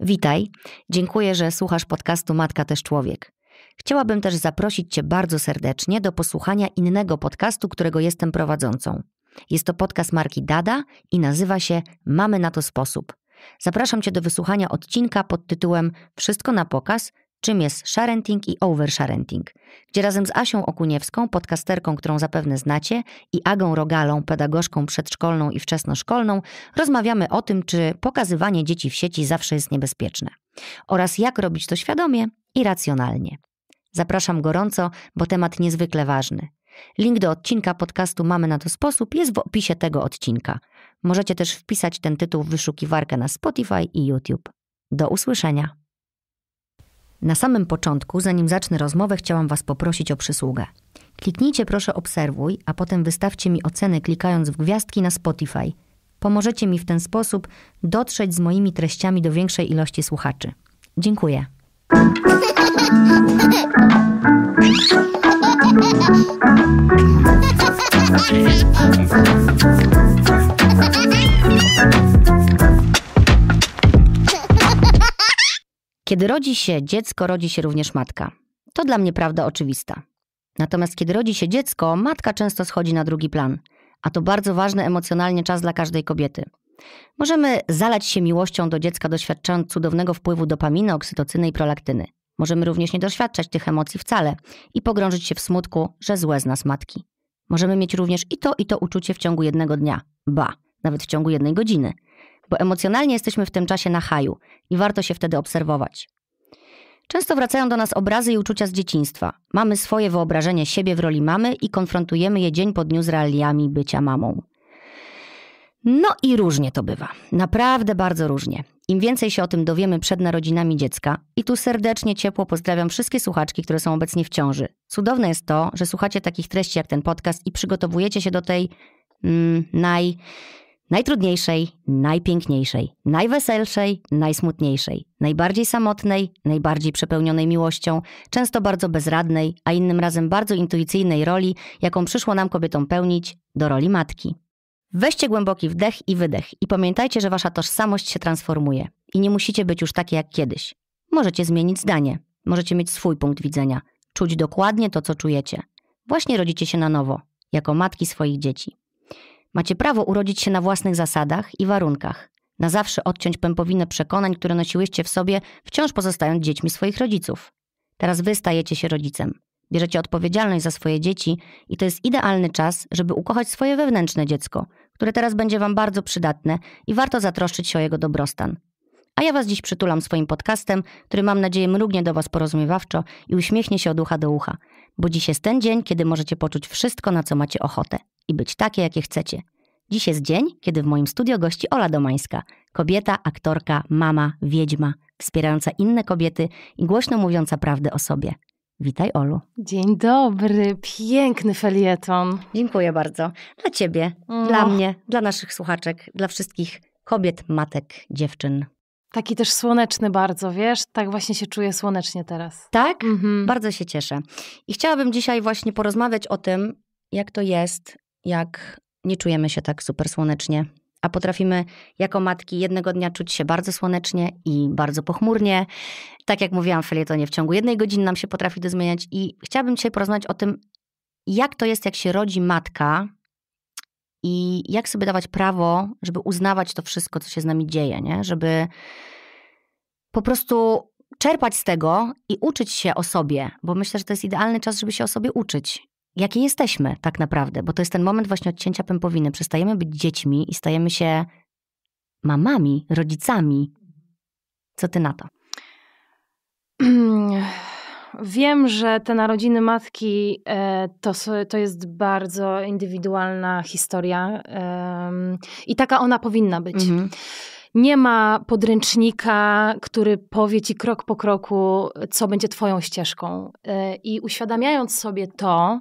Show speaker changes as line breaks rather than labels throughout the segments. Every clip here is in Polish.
Witaj, dziękuję, że słuchasz podcastu Matka też Człowiek. Chciałabym też zaprosić Cię bardzo serdecznie do posłuchania innego podcastu, którego jestem prowadzącą. Jest to podcast marki Dada i nazywa się Mamy na to sposób. Zapraszam Cię do wysłuchania odcinka pod tytułem Wszystko na pokaz – czym jest sharenting i oversharenting, gdzie razem z Asią Okuniewską, podcasterką, którą zapewne znacie, i Agą Rogalą, pedagogzką przedszkolną i wczesnoszkolną, rozmawiamy o tym, czy pokazywanie dzieci w sieci zawsze jest niebezpieczne oraz jak robić to świadomie i racjonalnie. Zapraszam gorąco, bo temat niezwykle ważny. Link do odcinka podcastu Mamy na to sposób jest w opisie tego odcinka. Możecie też wpisać ten tytuł w wyszukiwarkę na Spotify i YouTube. Do usłyszenia. Na samym początku, zanim zacznę rozmowę, chciałam Was poprosić o przysługę. Kliknijcie proszę obserwuj, a potem wystawcie mi ocenę klikając w gwiazdki na Spotify. Pomożecie mi w ten sposób dotrzeć z moimi treściami do większej ilości słuchaczy. Dziękuję. Kiedy rodzi się dziecko, rodzi się również matka. To dla mnie prawda oczywista. Natomiast kiedy rodzi się dziecko, matka często schodzi na drugi plan, a to bardzo ważny emocjonalnie czas dla każdej kobiety. Możemy zalać się miłością do dziecka, doświadczając cudownego wpływu dopaminy, oksytocyny i prolaktyny. Możemy również nie doświadczać tych emocji wcale i pogrążyć się w smutku, że złe z nas matki. Możemy mieć również i to, i to uczucie w ciągu jednego dnia, ba, nawet w ciągu jednej godziny bo emocjonalnie jesteśmy w tym czasie na haju i warto się wtedy obserwować. Często wracają do nas obrazy i uczucia z dzieciństwa. Mamy swoje wyobrażenie siebie w roli mamy i konfrontujemy je dzień po dniu z realiami bycia mamą. No i różnie to bywa. Naprawdę bardzo różnie. Im więcej się o tym dowiemy przed narodzinami dziecka, i tu serdecznie ciepło pozdrawiam wszystkie słuchaczki, które są obecnie w ciąży. Cudowne jest to, że słuchacie takich treści jak ten podcast i przygotowujecie się do tej mm, naj najtrudniejszej, najpiękniejszej, najweselszej, najsmutniejszej, najbardziej samotnej, najbardziej przepełnionej miłością, często bardzo bezradnej, a innym razem bardzo intuicyjnej roli, jaką przyszło nam kobietom pełnić, do roli matki. Weźcie głęboki wdech i wydech i pamiętajcie, że wasza tożsamość się transformuje i nie musicie być już takie jak kiedyś. Możecie zmienić zdanie, możecie mieć swój punkt widzenia, czuć dokładnie to, co czujecie. Właśnie rodzicie się na nowo, jako matki swoich dzieci. Macie prawo urodzić się na własnych zasadach i warunkach. Na zawsze odciąć pępowinę przekonań, które nosiłyście w sobie, wciąż pozostając dziećmi swoich rodziców. Teraz wy stajecie się rodzicem. Bierzecie odpowiedzialność za swoje dzieci i to jest idealny czas, żeby ukochać swoje wewnętrzne dziecko, które teraz będzie wam bardzo przydatne i warto zatroszczyć się o jego dobrostan. A ja Was dziś przytulam swoim podcastem, który mam nadzieję mrugnie do Was porozumiewawczo i uśmiechnie się od ucha do ucha. Bo dziś jest ten dzień, kiedy możecie poczuć wszystko, na co macie ochotę i być takie, jakie chcecie. Dziś jest dzień, kiedy w moim studio gości Ola Domańska, kobieta, aktorka, mama, wiedźma, wspierająca inne kobiety i głośno mówiąca prawdę o sobie. Witaj, Olu.
Dzień dobry, piękny felieton. Dziękuję bardzo. Dla
ciebie, dla mnie, dla naszych słuchaczek, dla wszystkich kobiet, matek, dziewczyn,
Taki też słoneczny bardzo, wiesz? Tak właśnie się czuję słonecznie teraz.
Tak? Mhm. Bardzo się cieszę. I chciałabym dzisiaj właśnie porozmawiać o tym, jak to jest, jak nie czujemy się tak super słonecznie, a potrafimy jako matki jednego dnia czuć się bardzo słonecznie i bardzo pochmurnie. Tak jak mówiłam w felietonie, w ciągu jednej godziny nam się potrafi to zmieniać i chciałabym dzisiaj porozmawiać o tym, jak to jest, jak się rodzi matka, i jak sobie dawać prawo, żeby uznawać to wszystko, co się z nami dzieje, nie? żeby po prostu czerpać z tego i uczyć się o sobie, bo myślę, że to jest idealny czas, żeby się o sobie uczyć. Jakie jesteśmy tak naprawdę, bo to jest ten moment właśnie odcięcia pępowiny. Przestajemy być dziećmi i stajemy się mamami, rodzicami. Co ty na to?
Wiem, że te narodziny matki e, to, to jest bardzo indywidualna historia i taka ona powinna być. Mhm. Nie ma podręcznika, który powie ci krok po kroku, co będzie Twoją ścieżką. E, I uświadamiając sobie to,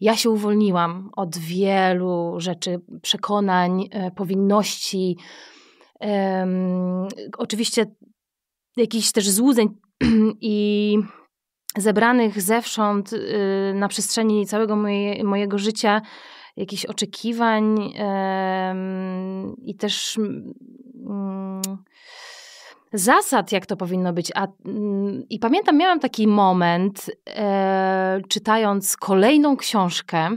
ja się uwolniłam od wielu rzeczy, przekonań, e, powinności. oczywiście jakichś też złudzeń i zebranych zewsząd y, na przestrzeni całego moje, mojego życia jakichś oczekiwań i też mm, mm, zasad, jak to powinno być. A, mm, I pamiętam, miałam taki moment, e, czytając kolejną książkę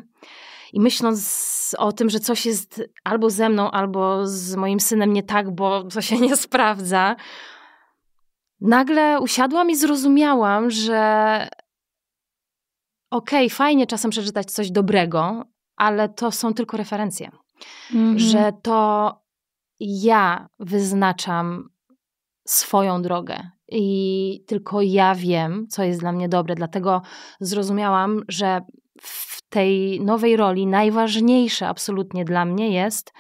i myśląc o tym, że coś jest albo ze mną, albo z moim synem nie tak, bo coś się nie sprawdza nagle usiadłam i zrozumiałam, że okej, okay, fajnie czasem przeczytać coś dobrego, ale to są tylko referencje. Mhm. Że to ja wyznaczam swoją drogę i tylko ja wiem, co jest dla mnie dobre. Dlatego zrozumiałam, że w tej nowej roli najważniejsze absolutnie dla mnie jest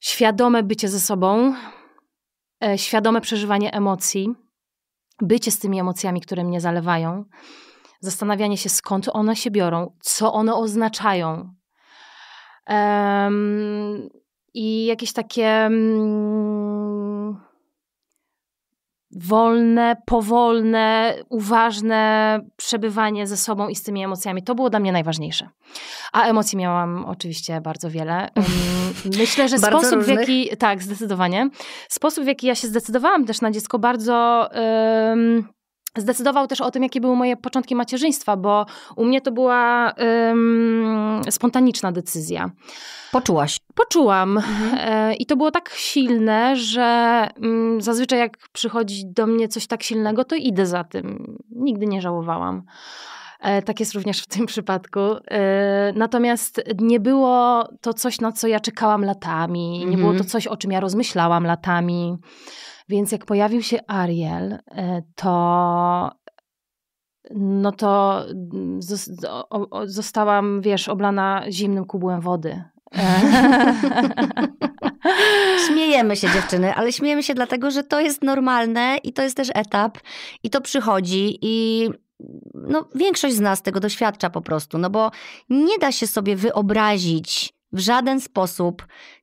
świadome bycie ze sobą, E, świadome przeżywanie emocji, bycie z tymi emocjami, które mnie zalewają, zastanawianie się, skąd one się biorą, co one oznaczają. Um, I jakieś takie. Um, wolne, powolne, uważne przebywanie ze sobą i z tymi emocjami. To było dla mnie najważniejsze. A emocji miałam oczywiście bardzo wiele. Myślę, że sposób w jaki. Tak, zdecydowanie. Sposób w jaki ja się zdecydowałam też na dziecko bardzo. Zdecydował też o tym, jakie były moje początki macierzyństwa, bo u mnie to była ym, spontaniczna decyzja. Poczułaś? Poczułam. Mhm. E, I to było tak silne, że mm, zazwyczaj jak przychodzi do mnie coś tak silnego, to idę za tym. Nigdy nie żałowałam. E, tak jest również w tym przypadku. E, natomiast nie było to coś, na co ja czekałam latami, nie było to mhm. coś, o czym ja rozmyślałam latami. Więc jak pojawił się Ariel, e, to no to mm, zostałam, wiesz, oblana zimnym kubłem wody. E.
Śmiejemy się dziewczyny, ale śmiejemy się dlatego, że to jest normalne i to jest też etap i to przychodzi i no, większość z nas tego doświadcza po prostu, no bo nie da się sobie wyobrazić w żaden sposób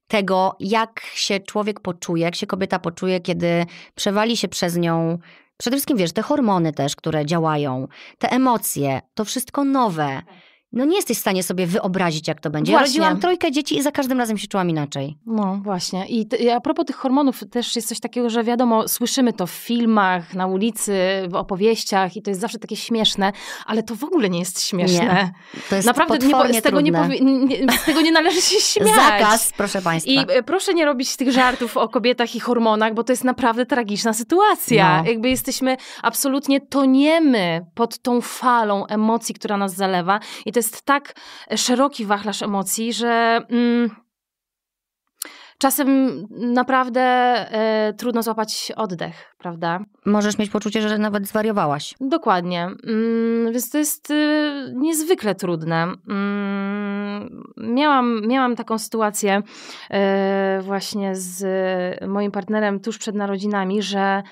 tego, jak się człowiek poczuje, jak się kobieta poczuje, kiedy przewali się przez nią. Przede wszystkim wiesz, te hormony też, które działają, te emocje, to wszystko nowe. Tak no nie jesteś w stanie sobie wyobrazić, jak to będzie. Właśnie. Rodziłam trójkę dzieci i za każdym razem się czułam inaczej.
No właśnie. I a propos tych hormonów, też jest coś takiego, że wiadomo, słyszymy to w filmach, na ulicy, w opowieściach i to jest zawsze takie śmieszne, ale to w ogóle nie jest śmieszne. Nie. To jest Naprawdę nie, po- z, tego nie nie, z tego nie należy się śmiać. Zakaz,
proszę Państwa. I
e, proszę nie robić tych żartów o kobietach i hormonach, bo to jest naprawdę tragiczna sytuacja. No. Jakby jesteśmy absolutnie toniemy pod tą falą emocji, która nas zalewa i to jest tak szeroki wachlarz emocji, że. Mm, czasem naprawdę e, trudno złapać oddech, prawda?
Możesz mieć poczucie, że nawet zwariowałaś.
Dokładnie. Mm, więc to jest y, niezwykle trudne. Mm, miałam, miałam taką sytuację y, właśnie z moim partnerem tuż przed narodzinami, że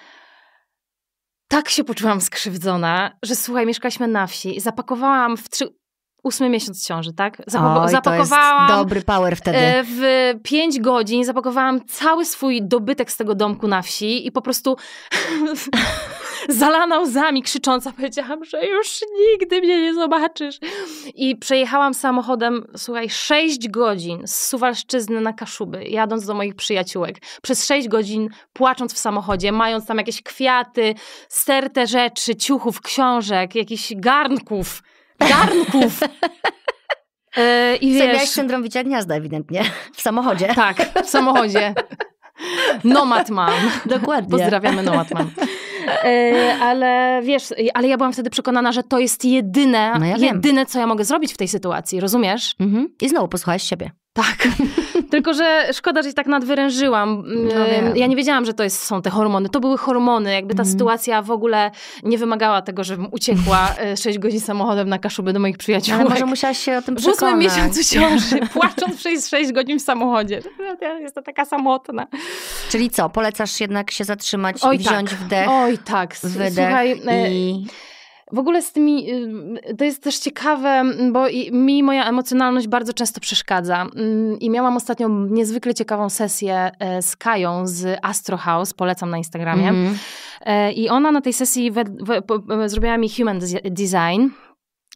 tak się poczułam skrzywdzona, że słuchaj, mieszkaliśmy na wsi. Zapakowałam w trzy ósmy miesiąc ciąży, tak? Zapako Oj, zapakowałam. dobry
power wtedy. E, w
pięć godzin zapakowałam cały swój dobytek z tego domku na wsi i po prostu zalana łzami krzycząca powiedziałam, że już nigdy mnie nie zobaczysz. I przejechałam samochodem, słuchaj, sześć godzin z Suwalszczyzny na Kaszuby, jadąc do moich przyjaciółek. Przez sześć godzin płacząc w samochodzie, mając tam jakieś kwiaty, stertę rzeczy, ciuchów, książek, jakichś
garnków garnków. E, I wiesz... Miałeś syndrom bicia gniazda ewidentnie. W samochodzie. Tak, w samochodzie. Nomad mam. Dokładnie. Pozdrawiamy Nomad mam.
E, ale wiesz, ale ja byłam wtedy przekonana, że to jest jedyne, no ja jedyne, co ja mogę zrobić w tej sytuacji, rozumiesz? Mhm. I znowu posłuchałaś siebie. Tak. Tylko, że szkoda, że się tak nadwyrężyłam. No ja nie wiedziałam, że to jest, są te hormony. To były hormony. Jakby ta mm. sytuacja w ogóle nie wymagała tego, żebym uciekła
6 e, godzin samochodem na Kaszubę do moich przyjaciół. Ale może musiałaś się o tym przekonać. W ósmym miesiącu ciąży,
płacząc przez 6 godzin w samochodzie. Jestem taka samotna.
Czyli co, polecasz jednak się zatrzymać, Oj, tak. wziąć tak. wdech, Oj tak, wydech Słuchaj, e, i... W ogóle z tymi,
y, to jest też ciekawe, mm, bo mi moja emocjonalność bardzo często przeszkadza. Mm, I miałam ostatnio niezwykle ciekawą sesję e, z Kają z Astro House, polecam na Instagramie. Mm -hmm. I ona na tej sesji we, we, we, zrobiła mi human design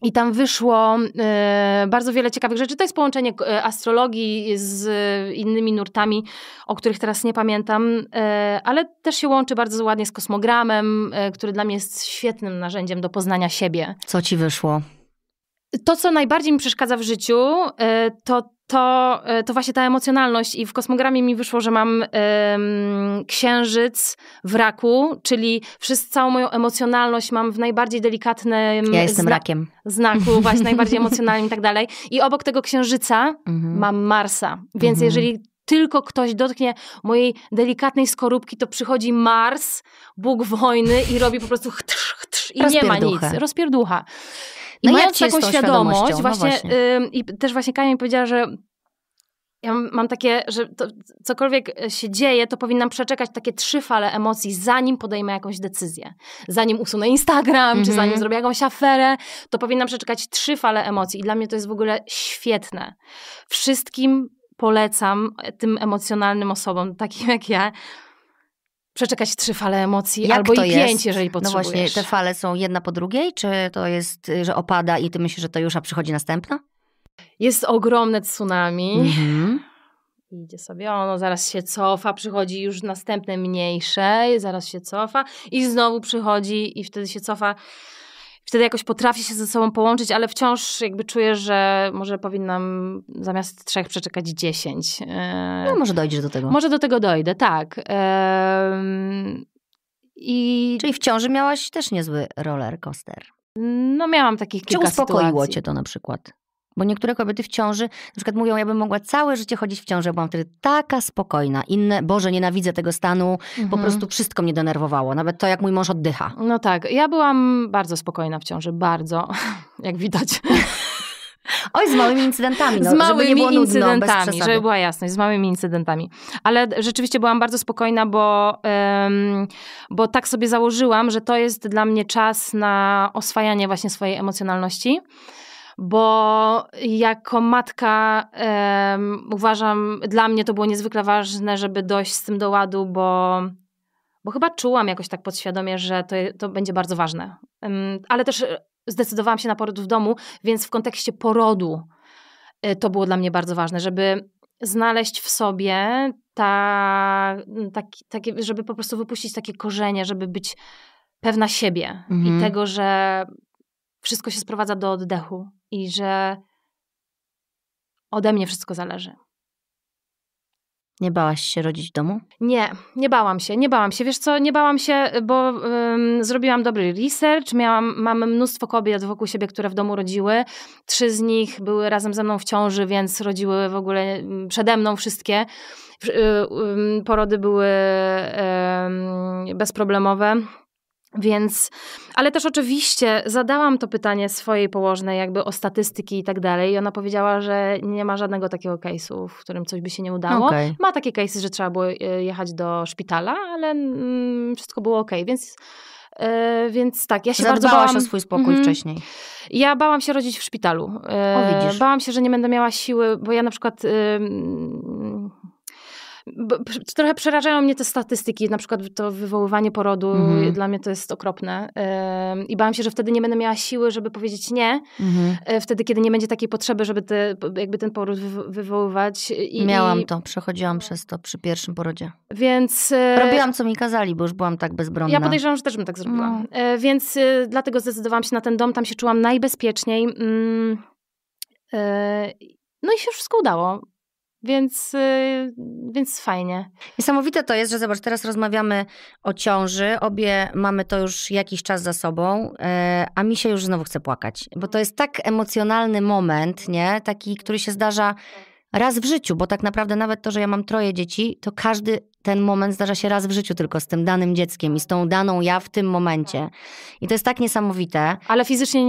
i tam wyszło e, bardzo wiele ciekawych rzeczy. To jest połączenie e, astrologii z e, innymi nurtami, o których teraz nie pamiętam, ale też się łączy bardzo ładnie z kosmogramem, który dla mnie jest świetnym narzędziem do poznania siebie.
Co ci wyszło?
To, co najbardziej mi przeszkadza w życiu, to to, e, to właśnie ta emocjonalność i w kosmogramie mi wyszło, że mam ym, księżyc w raku, czyli wszyscy, całą moją emocjonalność mam w najbardziej delikatnym ja jestem zna rakiem. znaku, właśnie najbardziej emocjonalnym i tak dalej. I obok tego księżyca mhm. mam Marsa, więc mhm. jeżeli tylko ktoś dotknie mojej delikatnej skorupki, to przychodzi Mars, Bóg wojny i robi po prostu chtrz,
chtrz i nie ma nic.
Rozpierducha. I no mając taką świadomość, właśnie, no właśnie. Y, i też właśnie Kaja mi powiedziała, że ja mam takie, że to, cokolwiek e, się dzieje, to powinnam przeczekać takie trzy fale emocji, zanim podejmę jakąś decyzję. Zanim usunę Instagram, mm -hmm. czy zanim mhm. zrobię jakąś aferę, to powinnam przeczekać trzy fale emocji. I dla mnie to jest w ogóle świetne. Wszystkim polecam, tym emocjonalnym osobom, takim jak ja, przeczekać trzy fale emocji, Jak albo i pięć, jest? jeżeli potrzebujesz. No właśnie, te
fale są jedna po drugiej, czy to jest, że opada i ty myślisz, że to już, a przychodzi następna?
Jest ogromne tsunami. Mhm. Idzie sobie ono, zaraz się cofa, przychodzi już następne mniejsze, zaraz się cofa i znowu przychodzi i wtedy się cofa wtedy jakoś potrafię się ze sobą połączyć, ale wciąż jakby czuję, że może powinnam zamiast trzech
przeczekać dziesięć. E, no może dojdzie do tego. Może do tego dojdę, tak. I... Czyli w ciąży miałaś też niezły roller coaster. No miałam takich Czy kilka Czy uspokoiło cię to na przykład? Bo niektóre kobiety w ciąży na przykład mówią, ja bym mogła całe życie chodzić w ciąży, byłam wtedy taka spokojna. Inne, Boże, nienawidzę tego stanu, mhm. po prostu wszystko mnie denerwowało, nawet to, jak mój mąż oddycha.
No tak, ja byłam bardzo spokojna w ciąży, bardzo, jak widać.
Oj, z małymi incydentami. No, z małymi żeby incydentami, żeby była
jasność, z małymi incydentami. Ale rzeczywiście byłam bardzo spokojna, bo, um, bo tak sobie założyłam, że to jest dla mnie czas na oswajanie właśnie swojej emocjonalności bo jako matka um, uważam, dla mnie to było niezwykle ważne, żeby dojść z tym do ładu, bo, bo chyba czułam jakoś tak podświadomie, że to, to będzie bardzo ważne. Um, ale też e, zdecydowałam się na poród w domu, więc w kontekście porodu e, to było dla mnie bardzo ważne, żeby znaleźć w sobie ta, taki, taki, żeby po prostu wypuścić takie korzenie, żeby być pewna siebie mhm. i tego, że wszystko się sprowadza do oddechu i że ode mnie wszystko zależy.
Nie bałaś się rodzić w domu?
Nie, nie bałam się, nie bałam się. Wiesz co, nie bałam się, bo ym, zrobiłam dobry research, miałam, mam mnóstwo kobiet wokół siebie, które w domu rodziły. Trzy z nich były razem ze mną w ciąży, więc rodziły w ogóle mm, przede mną wszystkie. Yy, yy, porody były yy, bezproblemowe. Więc, ale też oczywiście zadałam to pytanie swojej położnej, jakby o statystyki i tak dalej, i ona powiedziała, że nie ma żadnego takiego case'u, w którym coś by się nie udało. Okay. Ma takie case'y, że trzeba było e, jechać do szpitala, ale mm, wszystko było ok, więc. Yy, więc tak, ja się Zadbałaś bardzo bałam. o swój spokój mm, wcześniej. Ja bałam się rodzić w szpitalu. Yy, o, widzisz. Bałam się, że nie będę miała siły, bo ja na przykład yy, trochę przerażają mnie te statystyki, na przykład to wywoływanie porodu, mhm. dla mnie to jest okropne. I bałam się, że wtedy nie będę miała siły, żeby powiedzieć nie, mhm. E, wtedy, kiedy nie będzie takiej potrzeby, żeby te, jakby ten poród wywoływać. E, I, Miałam i... to,
przechodziłam przez to przy pierwszym porodzie.
Więc... E, Robiłam,
co mi kazali, bo już byłam tak bezbronna. Ja podejrzewam,
że też bym tak zrobiła. No. Więc dlatego zdecydowałam się na ten dom, tam się czułam najbezpieczniej. Mm, no i się wszystko udało.
Więc, y, więc fajnie. Niesamowite to jest, że zobacz, teraz rozmawiamy o ciąży, obie mamy to już jakiś czas za sobą, e, a mi się już znowu chce płakać, bo to jest tak emocjonalny moment, nie? Taki, który się zdarza raz w życiu, bo tak naprawdę nawet to, że ja mam troje dzieci, to każdy ten moment zdarza się raz w życiu tylko z tym danym dzieckiem i z tą daną ja w tym momencie. I to jest tak niesamowite. Ale fizycznie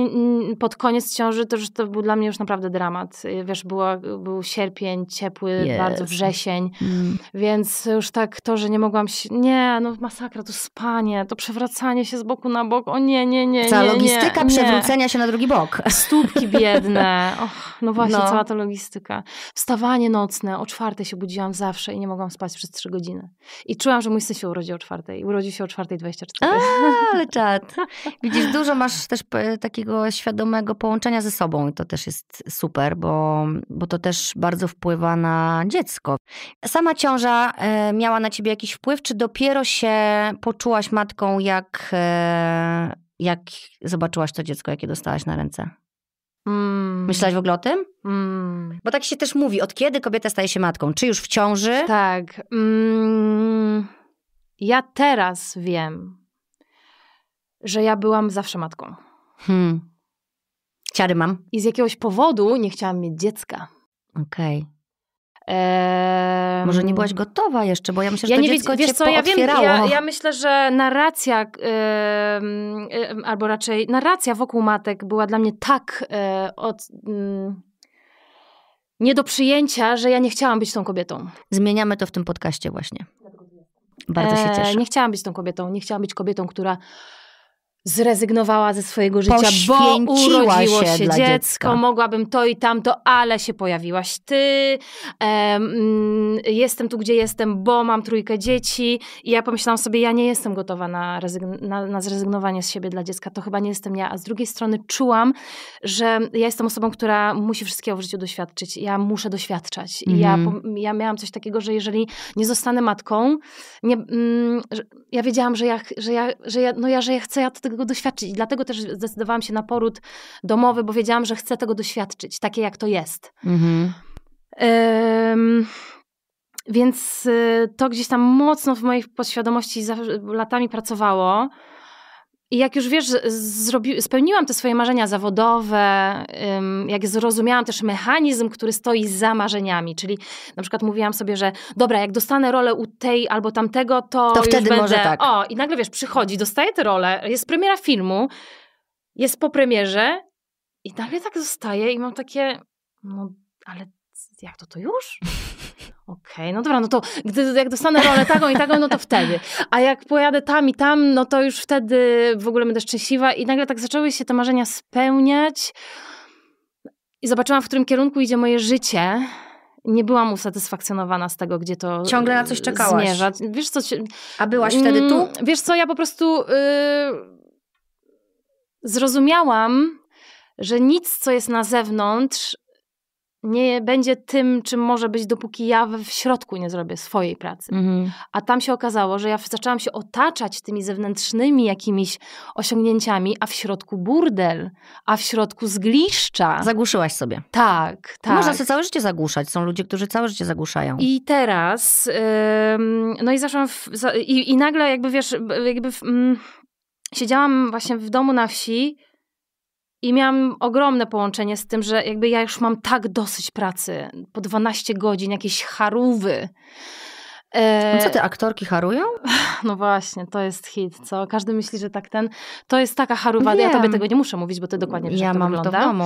pod koniec ciąży to, to był dla mnie już naprawdę dramat. Y, wiesz, było, był sierpień, ciepły, yes. bardzo wrzesień, mm. więc już tak to, że nie mogłam się... Nie, no masakra, to spanie, to przewracanie się z boku na bok, o nie, nie, nie, Cała nie, logistyka nie, przewrócenia nie.
się na drugi bok. Stópki biedne. Och, no właśnie, no. cała ta
logistyka. Wstawanie nocne, o czwarte się budziłam zawsze i nie mogłam spać przez trzy godziny godziny. I czułam, że mój syn się urodzi o czwartej. Urodził się o 4.24.
Ale czad. Widzisz, dużo masz też takiego świadomego połączenia ze sobą i to też jest super, bo, bo to też bardzo wpływa na dziecko. Sama ciąża e, miała na ciebie jakiś wpływ, czy dopiero się poczułaś matką, jak, e, jak zobaczyłaś to dziecko, jakie dostałaś na ręce? Mm. Myślałaś w ogóle o tym? Mm. Bo tak się też mówi, od kiedy kobieta staje się matką? Czy już w ciąży? Tak. Mm. Ja
teraz wiem, że ja byłam zawsze matką.
Hmm. Ciary mam.
I z jakiegoś powodu nie chciałam mieć dziecka.
Okej. Okay. Um, Może nie byłaś gotowa jeszcze, bo ja myślę, że ja to nie dziecko wiesz, wiesz co, ja wiem, ja, ja,
myślę, że narracja, yy, albo raczej narracja wokół matek była dla mnie tak yy, od mm, nie do przyjęcia, że ja nie chciałam być tą kobietą.
Zmieniamy to w tym podcaście właśnie. Bardzo się e, cieszę. Nie
chciałam być tą kobietą. Nie chciałam być kobietą, która zrezygnowała ze swojego życia, bo urodziło się, się dziecko, dziecka. mogłabym to i tamto, ale się pojawiłaś ty, um, jestem tu, gdzie jestem, bo mam trójkę dzieci i ja pomyślałam sobie, ja nie jestem gotowa na, na, na zrezygnowanie z siebie dla dziecka, to chyba nie jestem ja, a z drugiej strony czułam, że ja jestem osobą, która musi wszystkiego w życiu doświadczyć, ja muszę doświadczać mm. i ja, mhm. ja miałam coś takiego, że jeżeli nie zostanę matką, nie, mm, ja wiedziałam, że ja, że ja, że ja, no ja, że ja chcę, ja do tego tego doświadczyć. I dlatego też zdecydowałam się na poród domowy, bo wiedziałam, że chcę tego doświadczyć, takie jak to jest. Mhm. Um, więc y, to gdzieś tam mocno w mojej podświadomości latami pracowało. I jak już wiesz, zrobi, spełniłam te swoje marzenia zawodowe, jak zrozumiałam też mechanizm, który stoi za marzeniami, czyli na przykład mówiłam sobie, że dobra, jak dostanę rolę u tej albo tamtego, to, to wtedy będę... może tak. O, i nagle wiesz, przychodzi, dostaje tę rolę, jest premiera filmu, jest po premierze i nagle tak zostaje i mam takie, no ale jak to to już? okej, okay, no dobra, no to gdy, jak dostanę rolę taką i taką, no to wtedy. A jak pojadę tam i tam, no to już wtedy w ogóle będę szczęśliwa. I nagle tak zaczęły się te marzenia spełniać. I zobaczyłam, w którym kierunku idzie moje życie. Nie byłam usatysfakcjonowana z tego, gdzie to Ciągle na coś y, czekałaś. Zmierza. Wiesz co... A byłaś wtedy mm, tu? Wiesz co, ja po prostu yy, zrozumiałam, że nic, co jest na zewnątrz, nie będzie tym, czym może być, dopóki ja w środku nie zrobię swojej pracy. Mhm. A tam się okazało, że ja zaczęłam się otaczać tymi zewnętrznymi jakimiś osiągnięciami, a w środku burdel, a
w środku zgliszcza. Zagłuszyłaś sobie. Tak, tak. Można sobie całe życie zagłuszać. Są ludzie, którzy całe życie zagłuszają. I
teraz, no i zaczęłam, w, i, i, nagle jakby wiesz, jakby w, mm, siedziałam właśnie w domu na wsi, i miałam ogromne połączenie z tym, że jakby ja już mam tak dosyć pracy, po 12 godzin, jakieś harówy. No e... co te
aktorki harują?
No właśnie, to jest hit, co? Każdy myśli, że tak ten. To jest taka haruwa, ja tobie tego nie muszę mówić, bo ty dokładnie wiesz, ja jak to mam wygląda. To w domu.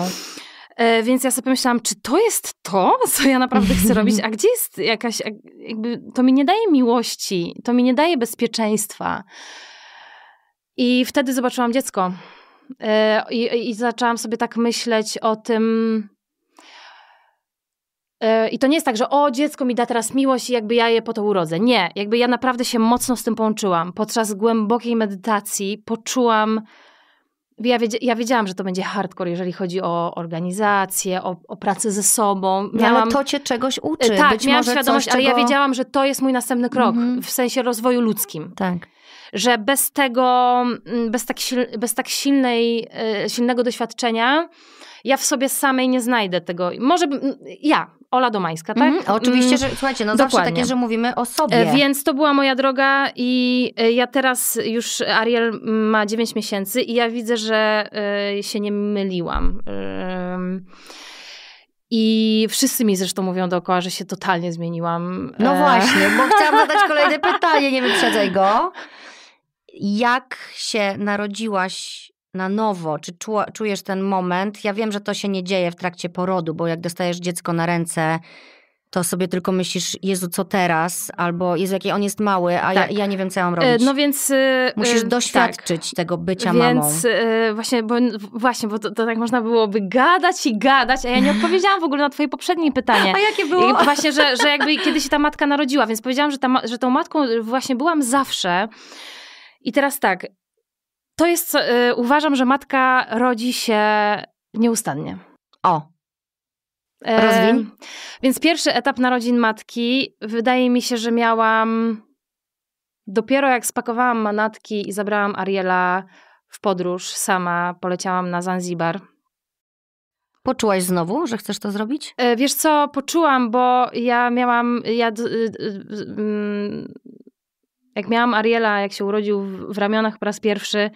E, więc ja sobie myślałam, czy to jest to, co ja naprawdę chcę robić, a gdzie jest jakaś, jakby to mi nie daje miłości, to mi nie daje bezpieczeństwa. I wtedy zobaczyłam dziecko, E, i, i zaczęłam sobie tak myśleć o tym, e, i to nie jest tak, że o, dziecko mi da teraz miłość i jakby ja je po to urodzę. Nie, jakby ja naprawdę się mocno z tym połączyłam. Podczas głębokiej medytacji poczułam, ja, wiedz, ja wiedziałam, że to będzie hardcore, jeżeli chodzi o organizację, o, o pracę ze sobą. No miałam, ale to
cię czegoś e, uczy. Tak, Być miałam świadomość, ale czego... ja wiedziałam,
że to jest mój następny krok mhm. w sensie rozwoju ludzkim. Tak że bez tego, mm, bez tak, bez tak silnej, e, silnego doświadczenia, ja w sobie samej nie znajdę tego. Może mm, ja, Ola Domańska, tak? Mhm, mm, oczywiście, że słuchajcie, no Dokładnie. zawsze takie, że
mówimy o sobie. E, więc
to była moja droga i e, ja teraz już, Ariel ma 9 miesięcy i ja widzę, że się nie myliłam. I wszyscy mi zresztą mówią dookoła, że się
totalnie zmieniłam. No właśnie, bo chciałam zadać kolejne pytanie, nie wyprzedzaj go. Jak się narodziłaś na nowo? Czy czu, czujesz ten moment? Ja wiem, że to się nie dzieje w trakcie porodu, bo jak dostajesz dziecko na ręce, to sobie tylko myślisz, Jezu, co teraz? Albo Jezu, jaki on jest mały, a tak. ja, ja, nie wiem, co ja mam e, robić. No
więc... Y,
Musisz y, doświadczyć tak. tego bycia więc, mamą. Więc
y, właśnie, bo, właśnie, bo to, to, tak można byłoby gadać i gadać, a ja nie odpowiedziałam w ogóle na twoje poprzednie pytanie. A jakie było? I właśnie, że, że jakby kiedy się ta matka narodziła, więc powiedziałam, że, ta, że tą matką właśnie byłam zawsze, i teraz tak, to jest, y, uważam, że matka rodzi się nieustannie. O. Rozwiń. więc pierwszy etap narodzin matki, wydaje mi się, że miałam dopiero jak spakowałam manatki i zabrałam Ariela w podróż sama, poleciałam na Zanzibar.
Poczułaś znowu, że chcesz to zrobić?
E, wiesz co, poczułam, bo ja miałam, ja y, y, mm, jak miałam Ariela, jak się urodził w ramionach po raz pierwszy,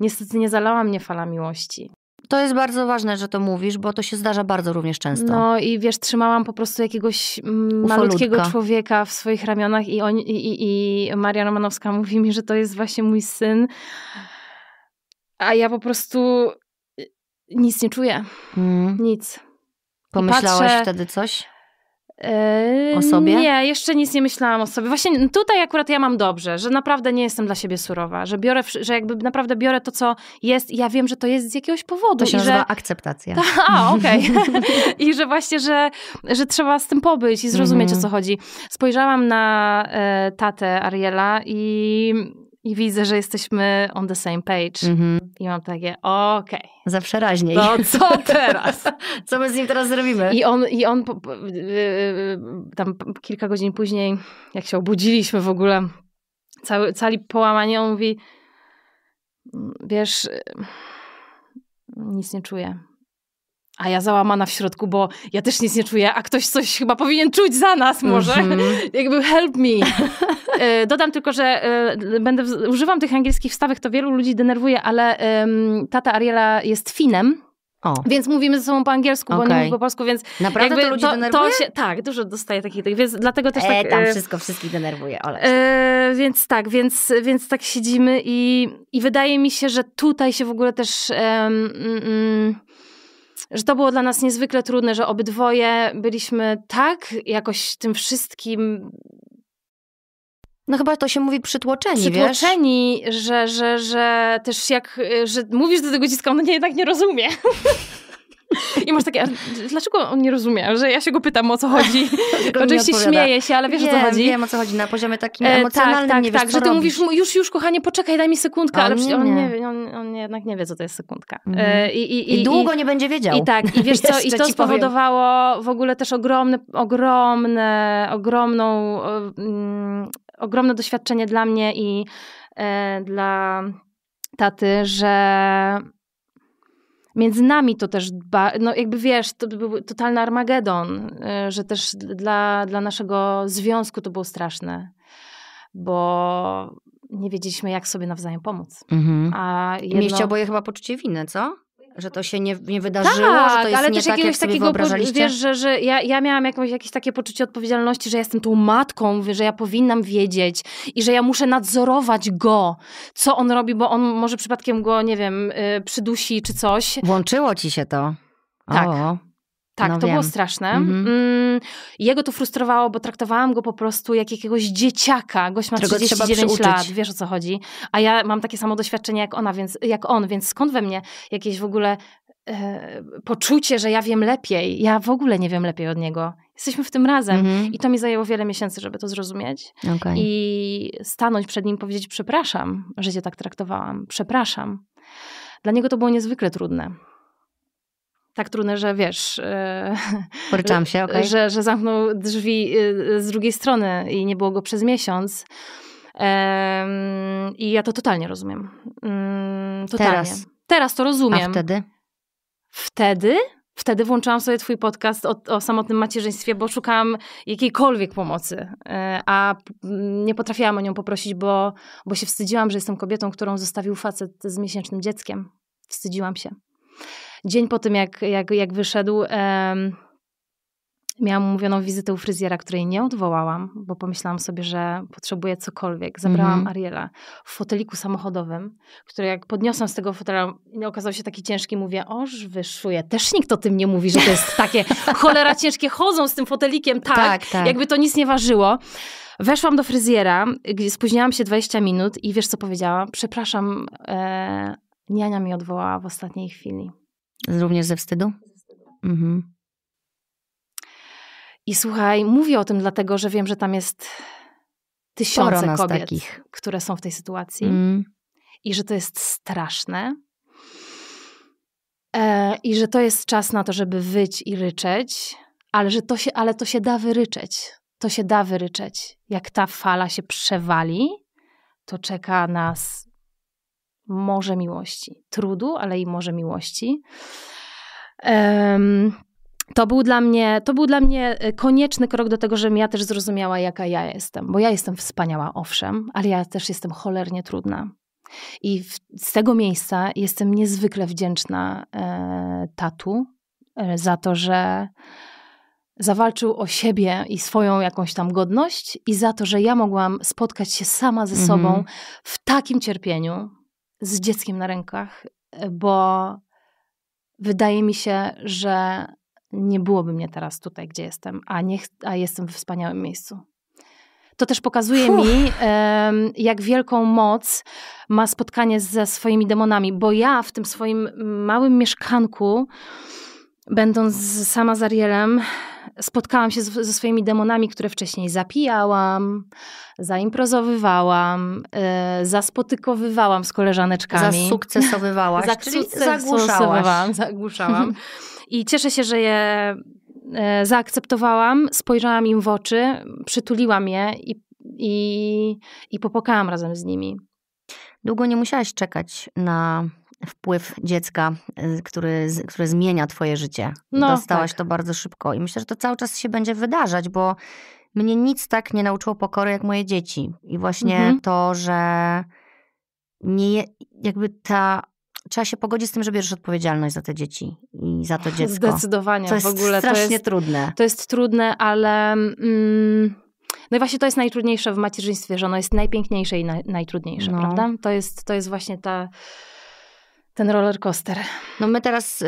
niestety nie zalała mnie fala miłości.
To jest bardzo ważne, że to mówisz, bo to się zdarza bardzo również często. No i wiesz, trzymałam po prostu jakiegoś mm,
Ufoludka. malutkiego człowieka w swoich ramionach i, on, i, i, i Maria Romanowska mówi mi, że to jest właśnie mój syn. A ja po prostu y, nic nie czuję. Mm. Nic. Pomyślałaś patrzę, wtedy coś? Yy, o sobie? Nie, jeszcze nic nie myślałam o sobie. Właśnie tutaj akurat ja mam dobrze, że naprawdę nie jestem dla siebie surowa, że biorę, że jakby naprawdę biorę to, co jest ja wiem, że to jest z jakiegoś powodu. To się nazywa że...
akceptacja. Ta,
a, okej. Okay. I że właśnie, że, że trzeba z tym pobyć i zrozumieć, mm -hmm. o mhm. co chodzi. Spojrzałam na e, tatę Ariela i i widzę, że jesteśmy on the same page. Mm -hmm. I mam takie, okej. Okay. Zawsze raźniej. To co
teraz? co my z nim teraz zrobimy? I
on, i on y, y, y, tam kilka godzin później, jak się obudziliśmy w ogóle, cały, cali połamanie, on mówi, mm, wiesz, nic nie czuję. A ja załamana w środku, bo ja też nic nie czuję, a ktoś coś chyba powinien czuć za nas może. Mm -hmm. Jakby help me. E, dodam tylko, że e, będę używam tych angielskich wstawek, to wielu ludzi denerwuje, ale tata Ariela jest Finem. O. Więc mówimy ze sobą po angielsku, okay. bo nie mówi po polsku, więc... Naprawdę to ludzi to, denerwuje? To się, tak, dużo dostaję takich, tak, więc dlatego też e, tak... tam e, wszystko wszystkich denerwuje, Ola. E, więc tak, więc, więc tak siedzimy i, i wydaje mi się, że tutaj się w ogóle też... Um, mm, że to było dla nas niezwykle trudne, że obydwoje byliśmy tak jakoś tym wszystkim
no chyba to się mówi przytłoczeni, Przytłoczeni,
wiesz? Że, że, że też jak że mówisz do tego dziecka, on nie, jednak nie rozumie. I masz takie, dlaczego on nie rozumie? Że ja się go pytam, o co chodzi. Oczywiście śmieję się, ale wiesz, wiem, o co chodzi. Wiem, o co chodzi na poziomie takim emocjonalnym. E, tak, tak, wiesz, tak że ty mówisz, już, już, kochanie, poczekaj, daj mi sekundkę, ale on, nie, on, on, jednak nie wie, co to jest sekundka. Mhm. E, i, i, I, I, długo nie będzie wiedział. I tak, i wiesz co, i to spowodowało powiem. w ogóle też ogromne, ogromne, ogromną... E, mm, ogromne doświadczenie dla mnie i e, dla taty, że między nami to też, dba, no jakby wiesz, to był totalny Armagedon, e, że też dla, dla naszego związku to było straszne, bo nie wiedzieliśmy,
jak sobie nawzajem pomóc. Mhm. A jedno... Mieliście oboje chyba poczucie winy, co? Że to się nie, nie wydarzyło, tak, że to tak, jest ale nie też tak, jakiegoś jak takiego, wiesz, że,
że ja, ja miałam jakąś, jakieś takie poczucie odpowiedzialności, że jestem tą matką, że ja powinnam wiedzieć i że ja muszę nadzorować go, co on robi, bo on może przypadkiem go, nie wiem, y, przydusi czy coś. Włączyło
ci się to. Tak. O. Tak, no to wiem. było straszne. Mhm.
Mm, jego to frustrowało, bo traktowałam go po prostu jak jakiegoś dzieciaka. Gość ma 39 lat, wiesz o co chodzi. A ja mam takie samo doświadczenie jak ona, więc, jak on, więc skąd we mnie jakieś w ogóle e, poczucie, że ja wiem lepiej. Ja w ogóle nie wiem lepiej od niego. Jesteśmy w tym razem. Mhm. I to mi zajęło wiele miesięcy, żeby to zrozumieć. Okay. I stanąć przed nim, powiedzieć przepraszam, że cię tak traktowałam. Przepraszam. Dla niego to było niezwykle trudne tak trudne, że wiesz. E, Poryczałam się, okay. że, że zamknął drzwi e, z drugiej strony i nie było go przez miesiąc. I ja to totalnie rozumiem.
Mm,
totalnie. Teraz. Teraz to rozumiem. A wtedy? Wtedy? Wtedy włączyłam sobie twój podcast o, o, samotnym macierzyństwie, bo szukałam jakiejkolwiek pomocy, e, a mm, nie potrafiłam o nią poprosić, bo, bo się wstydziłam, że jestem kobietą, którą zostawił facet z miesięcznym dzieckiem. Wstydziłam się dzień po tym, jak, jak, jak wyszedł, um, miałam umówioną wizytę u fryzjera, której nie odwołałam, bo pomyślałam sobie, że potrzebuję cokolwiek. Zabrałam mhm. Ariela w foteliku samochodowym, który jak podniosłam z tego fotela, okazał się taki ciężki, mówię, oż wyszuję. Też nikt o tym nie mówi, że to jest takie cholera ciężkie, chodzą z tym fotelikiem, tak, tak, tak. jakby to nic nie ważyło. Weszłam do fryzjera, spóźniałam się 20 minut i wiesz co powiedziałam? Przepraszam, e, niania mi odwołała w ostatniej chwili.
Również ze wstydu? Mhm.
I słuchaj, mówię o tym dlatego, że wiem, że tam jest tysiące kobiet, takich. które są w tej sytuacji mm. i że to jest straszne. E, I że to jest czas na to, żeby wyć i ryczeć, ale, że to się, ale to się da wyryczeć. To się da wyryczeć. Jak ta fala się przewali, to czeka nas morze miłości. Trudu, ale i morze miłości. Um, to był, dla mnie, to był dla mnie e, konieczny krok do tego, żebym ja też zrozumiała, jaka ja jestem. Bo ja jestem wspaniała, owszem, ale ja też jestem cholernie trudna. I w, z tego miejsca jestem niezwykle wdzięczna e, tatu e, za to, że zawalczył o siebie i swoją jakąś tam godność, i za to, że ja mogłam spotkać się sama ze mhm. sobą w takim cierpieniu, z dzieckiem na rękach, e, bo wydaje mi się, że nie byłoby mnie teraz tutaj, gdzie jestem, a, nie, a jestem w wspaniałym miejscu. To też pokazuje mi, jak wielką moc ma spotkanie ze swoimi demonami, bo ja w tym swoim małym mieszkanku będąc sama z Arielem, spotkałam się z, ze swoimi demonami, które wcześniej zapijałam, zaimprozowywałam, yy, zaspotykowywałam z koleżaneczkami. Zasukcesowywałaś, za czyli zagłuszałam. Zagłuszałam. I cieszę się, że je e, zaakceptowałam, spojrzałam im w oczy, przytuliłam je i, i, i popłakałam razem z nimi.
Długo nie musiałaś czekać na wpływ dziecka, y, który, który zmienia twoje życie. No, Dostałaś tak. to bardzo szybko i myślę, że to cały czas się będzie wydarzać, bo mnie nic tak nie nauczyło pokory jak moje dzieci. I właśnie mhm. to, że nie, jakby ta trzeba się pogodzić z tym, że bierzesz odpowiedzialność za te dzieci i za to dziecko. Zdecydowanie, to jest w ogóle. Strasznie to jest, trudne.
To jest trudne, ale... Mm, no i właśnie to jest najtrudniejsze w macierzyństwie, że ono jest najpiękniejsze i na, najtrudniejsze, no. prawda? To jest, to jest właśnie ta ten roller coaster.
No my teraz, y,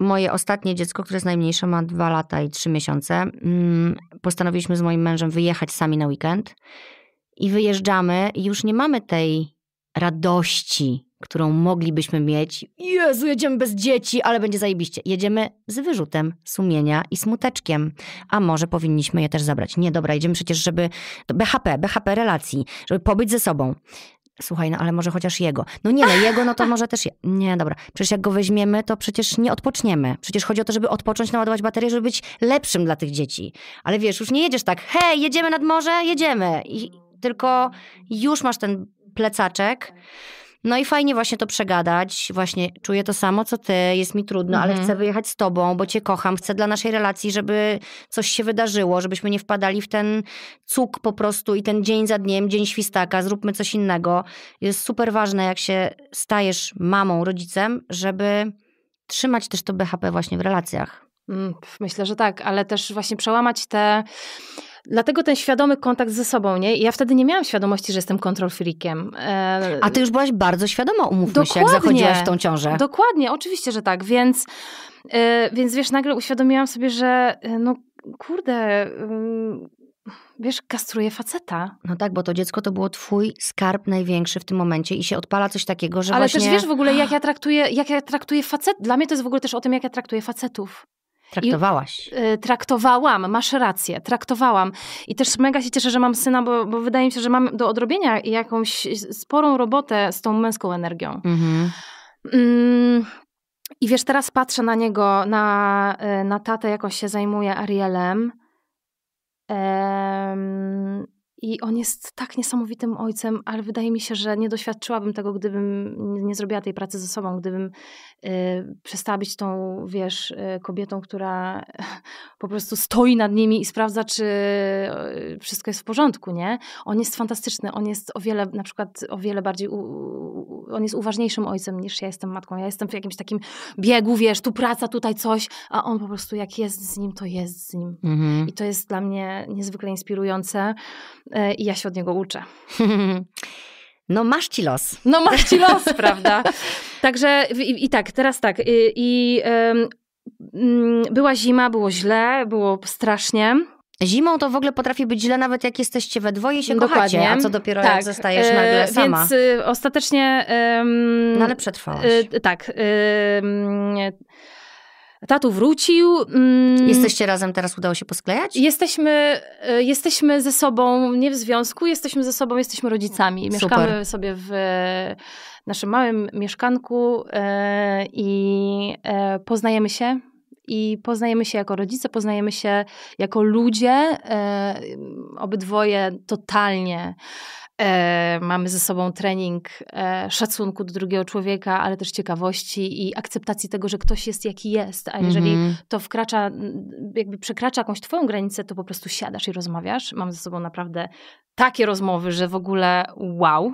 moje ostatnie dziecko, które jest najmniejsze, ma dwa lata i trzy miesiące. Y, postanowiliśmy z moim mężem wyjechać sami na weekend i wyjeżdżamy i już nie mamy tej radości, którą moglibyśmy mieć. Jezu, jedziemy bez dzieci, ale będzie zajebiście. Jedziemy z wyrzutem sumienia i smuteczkiem. A może powinniśmy je też zabrać. Nie, dobra, jedziemy przecież, żeby... BHP, BHP relacji, żeby pobyć ze sobą. Słuchaj, no ale może chociaż jego. No nie, no jego, no to może też. Je... Nie, dobra. Przecież jak go weźmiemy, to przecież nie odpoczniemy. Przecież chodzi o to, żeby odpocząć, naładować baterię, żeby być lepszym dla tych dzieci. Ale wiesz, już nie jedziesz tak, hej, jedziemy nad morze, jedziemy. I tylko już masz ten plecaczek. No i fajnie właśnie to przegadać. Właśnie czuję to samo, co ty, jest mi trudno, mhm. ale chcę wyjechać z tobą, bo cię kocham. Chcę dla naszej relacji, żeby coś się wydarzyło, żebyśmy nie wpadali w ten cuk po prostu i ten dzień za dniem, dzień świstaka, zróbmy coś innego. Jest super ważne, jak się stajesz mamą, rodzicem, żeby trzymać też to BHP właśnie w relacjach.
Mm, myślę, że tak, ale też właśnie przełamać te Dlatego ten świadomy kontakt ze sobą, nie? ja wtedy nie miałam świadomości, że jestem kontrolfirikiem. freakiem. E... A ty już
byłaś bardzo świadoma, umówmy dokładnie, się, jak zachodziłaś w tą ciążę.
Dokładnie, oczywiście, że tak, więc, e, więc wiesz, nagle uświadomiłam sobie, że e, no kurde...
Mm, wiesz, kastruje faceta. No tak, bo to dziecko to było twój skarb największy w tym momencie i się odpala coś takiego, że Ale właśnie... też wiesz w ogóle,
jak ja traktuję, jak ja traktuję facet... Dla mnie to jest w ogóle też o tym, jak ja traktuję facetów.
Traktowałaś.
I, y, traktowałam, masz rację, traktowałam. I też mega się cieszę, że mam syna, bo, bo wydaje mi się, że mam do odrobienia jakąś sporą robotę z tą męską energią. Mhm. Mm. I wiesz, teraz patrzę na niego, na, y, na tatę, jaką się zajmuje Arielem. Um, I on jest tak niesamowitym ojcem, ale wydaje mi się, że nie doświadczyłabym tego, gdybym nie zrobiła tej pracy ze sobą, gdybym Y, przestała być tą, wiesz, y, kobietą, która po prostu stoi nad nimi i sprawdza, czy y, wszystko jest w porządku, nie? On jest fantastyczny, on jest o wiele, na przykład o wiele bardziej, u, on jest uważniejszym ojcem niż ja jestem matką. Ja jestem w jakimś takim biegu, wiesz, tu praca, tutaj coś, a on po prostu jak jest z nim, to jest z nim. Mhm. I to jest dla mnie niezwykle inspirujące i ja się od niego uczę.
no masz ci los. No
masz ci los, prawda? Także i, i, tak, teraz tak. Y, I, i mm, była zima, było źle, było strasznie.
Zimą to w ogóle potrafi być źle, nawet jak jesteście we dwoje się Dokładnie. kochacie, a co dopiero tak. jak zostajesz y, nagle sama. Więc y,
ostatecznie... Ym, no ale przetrwałaś. Y, tak. Y, mm, Tatu wrócił. Mm, Jesteście razem teraz,
udało się posklejać?
Jesteśmy, e, jesteśmy ze sobą, nie w związku, jesteśmy ze sobą, jesteśmy rodzicami. Mieszkamy Super. sobie w e, naszym małym mieszkanku e, i poznajemy się i poznajemy się jako rodzice, poznajemy się jako ludzie, obydwoje totalnie E, mamy ze sobą trening e, szacunku do drugiego człowieka, ale też ciekawości i akceptacji tego, że ktoś jest jaki jest. A jeżeli mm-hmm. to wkracza, jakby przekracza jakąś Twoją granicę, to po prostu siadasz i rozmawiasz. Mam ze sobą naprawdę takie rozmowy, że w ogóle wow.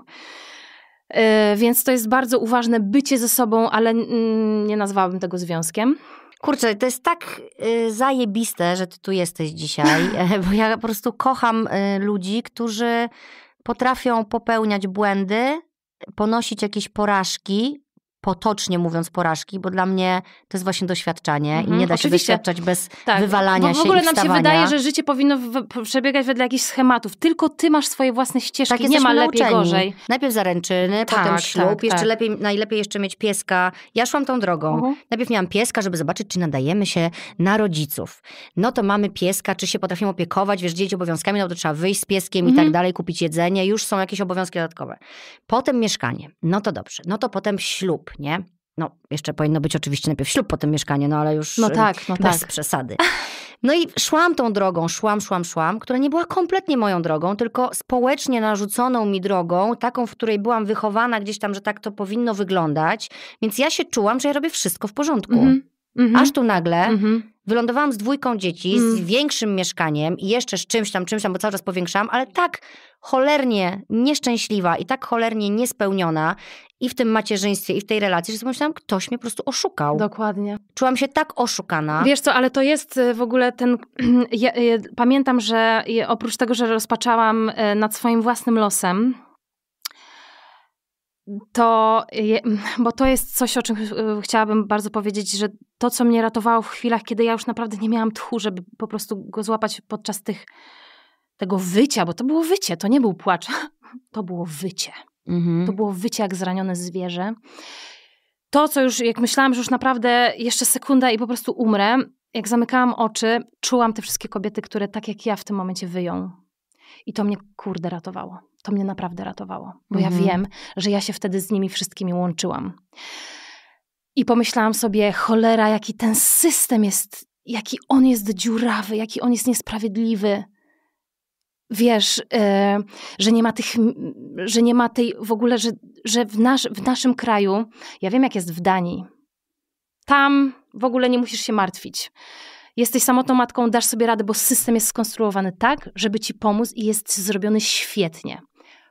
E, więc to jest bardzo uważne bycie ze sobą, ale mm, nie nazwałabym
tego związkiem. Kurczę, to jest tak y, zajebiste, że ty tu jesteś dzisiaj, bo ja po prostu kocham y, ludzi, którzy potrafią popełniać błędy, ponosić jakieś porażki, potocznie mówiąc porażki, bo dla mnie to jest właśnie doświadczanie i mhm, nie da się doświadczać bez tak. wywalania się W ogóle nam się wydaje, że życie
powinno przebiegać wedle jakichś schematów. Tylko ty masz swoje własne ścieżki, tak, nie ma lepiej, nauczeni. gorzej.
Najpierw zaręczyny, tak, potem tak, ślub, tak, jeszcze lepiej, najlepiej jeszcze mieć pieska. Ja szłam tą drogą. Mhm. Najpierw miałam pieska, żeby zobaczyć, czy nadajemy się na rodziców. No to mamy pieska, czy się potrafimy opiekować, wiesz, dzieci obowiązkami, no to trzeba wyjść z pieskiem i tak mhm. dalej, kupić jedzenie, już są jakieś obowiązki dodatkowe. Potem mieszkanie. No to dobrze. No to potem ślub nie? No, jeszcze powinno być oczywiście najpierw ślub, potem mieszkanie, no ale już no tak, no bez tak. przesady. No i szłam tą drogą, szłam, szłam, szłam, która nie była kompletnie moją drogą, tylko społecznie narzuconą mi drogą, taką, w której byłam wychowana gdzieś tam, że tak to powinno wyglądać. Więc ja się czułam, że ja robię wszystko w porządku. Mm -hmm. Aż tu nagle mm -hmm. wylądowałam z dwójką dzieci, mm. z większym mieszkaniem i jeszcze z czymś tam, czymś tam, bo cały czas powiększam, ale tak cholernie nieszczęśliwa i tak cholernie niespełniona i w tym macierzyństwie, i w tej relacji, że sobie myślałam, ktoś mnie po prostu oszukał. Dokładnie. Czułam się tak oszukana. Wiesz
co, ale to jest y, w ogóle ten... Ja, ja, pamiętam, że oprócz tego, że rozpaczałam y, nad swoim własnym losem, to, bo to jest coś, o czym y, chciałabym bardzo powiedzieć, że to, co mnie ratowało w chwilach, kiedy ja już naprawdę nie miałam tchu, żeby po prostu go złapać podczas tych, tego wycia, bo to było wycie, to nie był płacz, to było wycie. Mhm. To było wycie jak zranione zwierzę. To, co już, jak myślałam, że już naprawdę jeszcze sekunda i po prostu umrę, jak zamykałam oczy, czułam te wszystkie kobiety, które tak jak ja w tym momencie wyją. I to mnie kurde ratowało. To mnie naprawdę ratowało, bo mhm. ja wiem, że ja się wtedy z nimi wszystkimi łączyłam. I pomyślałam sobie, cholera, jaki ten system jest, jaki on jest dziurawy, jaki on jest niesprawiedliwy wiesz, y, że nie ma tych, że nie ma tej w ogóle, że, że w, nasz, w naszym kraju, ja wiem jak jest w Danii, tam w ogóle nie musisz się martwić. Jesteś samotną matką, dasz sobie radę, bo system jest skonstruowany tak, żeby ci pomóc i jest zrobiony świetnie.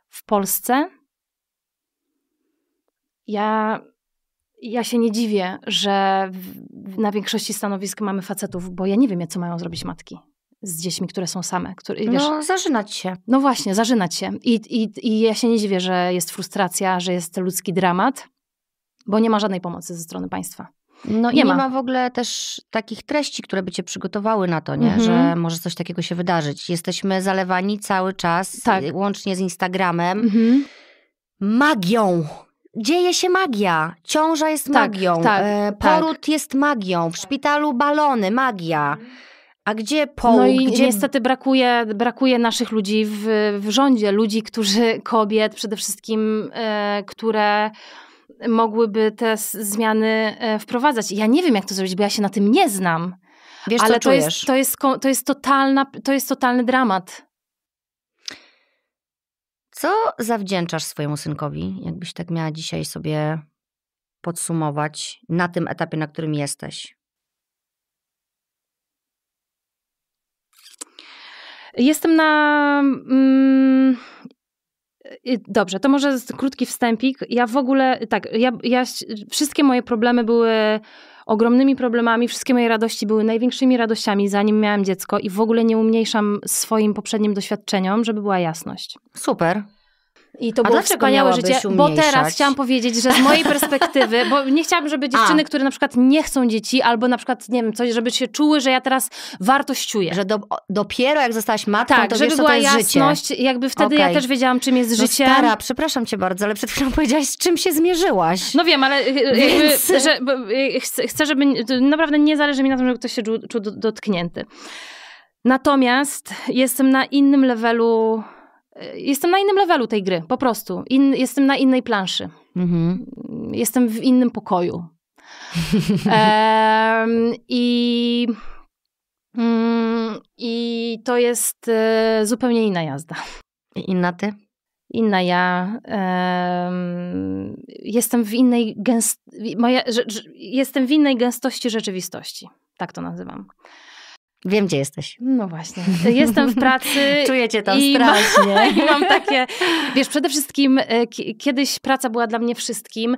W Polsce ja, ja się nie dziwię, że w, na większości stanowisk mamy facetów, bo ja nie wiem, co mają zrobić matki z dziećmi, które są same. Które, no, wiesz, no, zażynać się. No właśnie, zażynać się. I, i, I ja się nie dziwię, że jest frustracja, że jest ludzki dramat, bo nie ma żadnej pomocy ze strony państwa.
No nie i nie ma. w ogóle też takich treści, które by cię przygotowały na to, nie? Mhm. że może coś takiego się wydarzyć. Jesteśmy zalewani cały czas, tak. łącznie z Instagramem, mhm. magią. Dzieje się magia. Ciąża jest tak, magią. Tak, e, tak. Poród jest magią. W szpitalu balony, magia a gdzie połóg, no i gdzie... niestety
brakuje, brakuje naszych ludzi w, w rządzie, ludzi, którzy, kobiet przede wszystkim, e, które mogłyby te zmiany e, wprowadzać. Ja nie wiem, jak to zrobić, bo ja się na tym nie znam. Wiesz, ale to jest, to, jest, to, jest totalna, to jest totalny dramat.
Co zawdzięczasz swojemu synkowi, jakbyś tak miała dzisiaj sobie podsumować na tym etapie, na którym jesteś?
Jestem na. Mm, y, dobrze, to może krótki wstępik. Ja w ogóle, tak, ja, ja, wszystkie moje problemy były ogromnymi problemami, wszystkie moje radości były największymi radościami, zanim miałam dziecko i w ogóle nie umniejszam swoim poprzednim doświadczeniom, żeby była jasność. Super. I to A było wspaniałe życie, umniejszać? bo teraz chciałam powiedzieć, że z mojej perspektywy, bo nie chciałabym, żeby dziewczyny, A. które na przykład nie chcą dzieci, albo na przykład, nie wiem, coś, żeby się czuły, że ja teraz wartościuję. Że do, dopiero
jak zostałaś matką, tak, to żeby wiesz, była to jest jasność, życie. jakby wtedy okay. ja też wiedziałam, czym jest no życie. Stara, przepraszam cię bardzo, ale przed chwilą powiedziałaś, z czym się zmierzyłaś. No wiem, ale e, e, Więc... jakby, że,
e, chcę, żeby, naprawdę nie zależy mi na tym, żeby ktoś się czuł, czuł dotknięty. Natomiast jestem na innym levelu Jestem na innym levelu tej gry, po prostu. In, jestem na innej planszy. Mhm. Jestem w innym pokoju. I mm, i to jest e, zupełnie inna jazda. I inna ty? Inna ja. jestem w innej gęst... Moja, że, że, jestem w innej gęstości rzeczywistości. Tak to nazywam. Wiem, gdzie jesteś. No właśnie. Jestem w pracy. Czuję cię tam i strasznie. Mam, I mam takie... Wiesz, przede wszystkim e, kiedyś praca była dla mnie wszystkim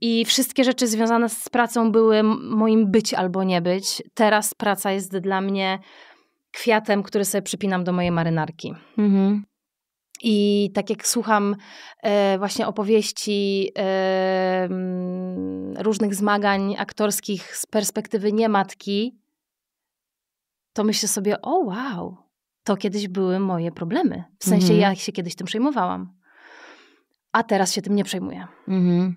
i wszystkie rzeczy związane z pracą były moim być albo nie być. Teraz praca jest dla mnie kwiatem, który sobie przypinam do mojej marynarki. Mhm. I tak jak słucham e, właśnie opowieści e, różnych zmagań aktorskich z perspektywy nie matki, to myślę sobie, o wow, to kiedyś były moje problemy. W sensie mhm. ja się kiedyś tym przejmowałam. A teraz się tym nie przejmuję. Mhm.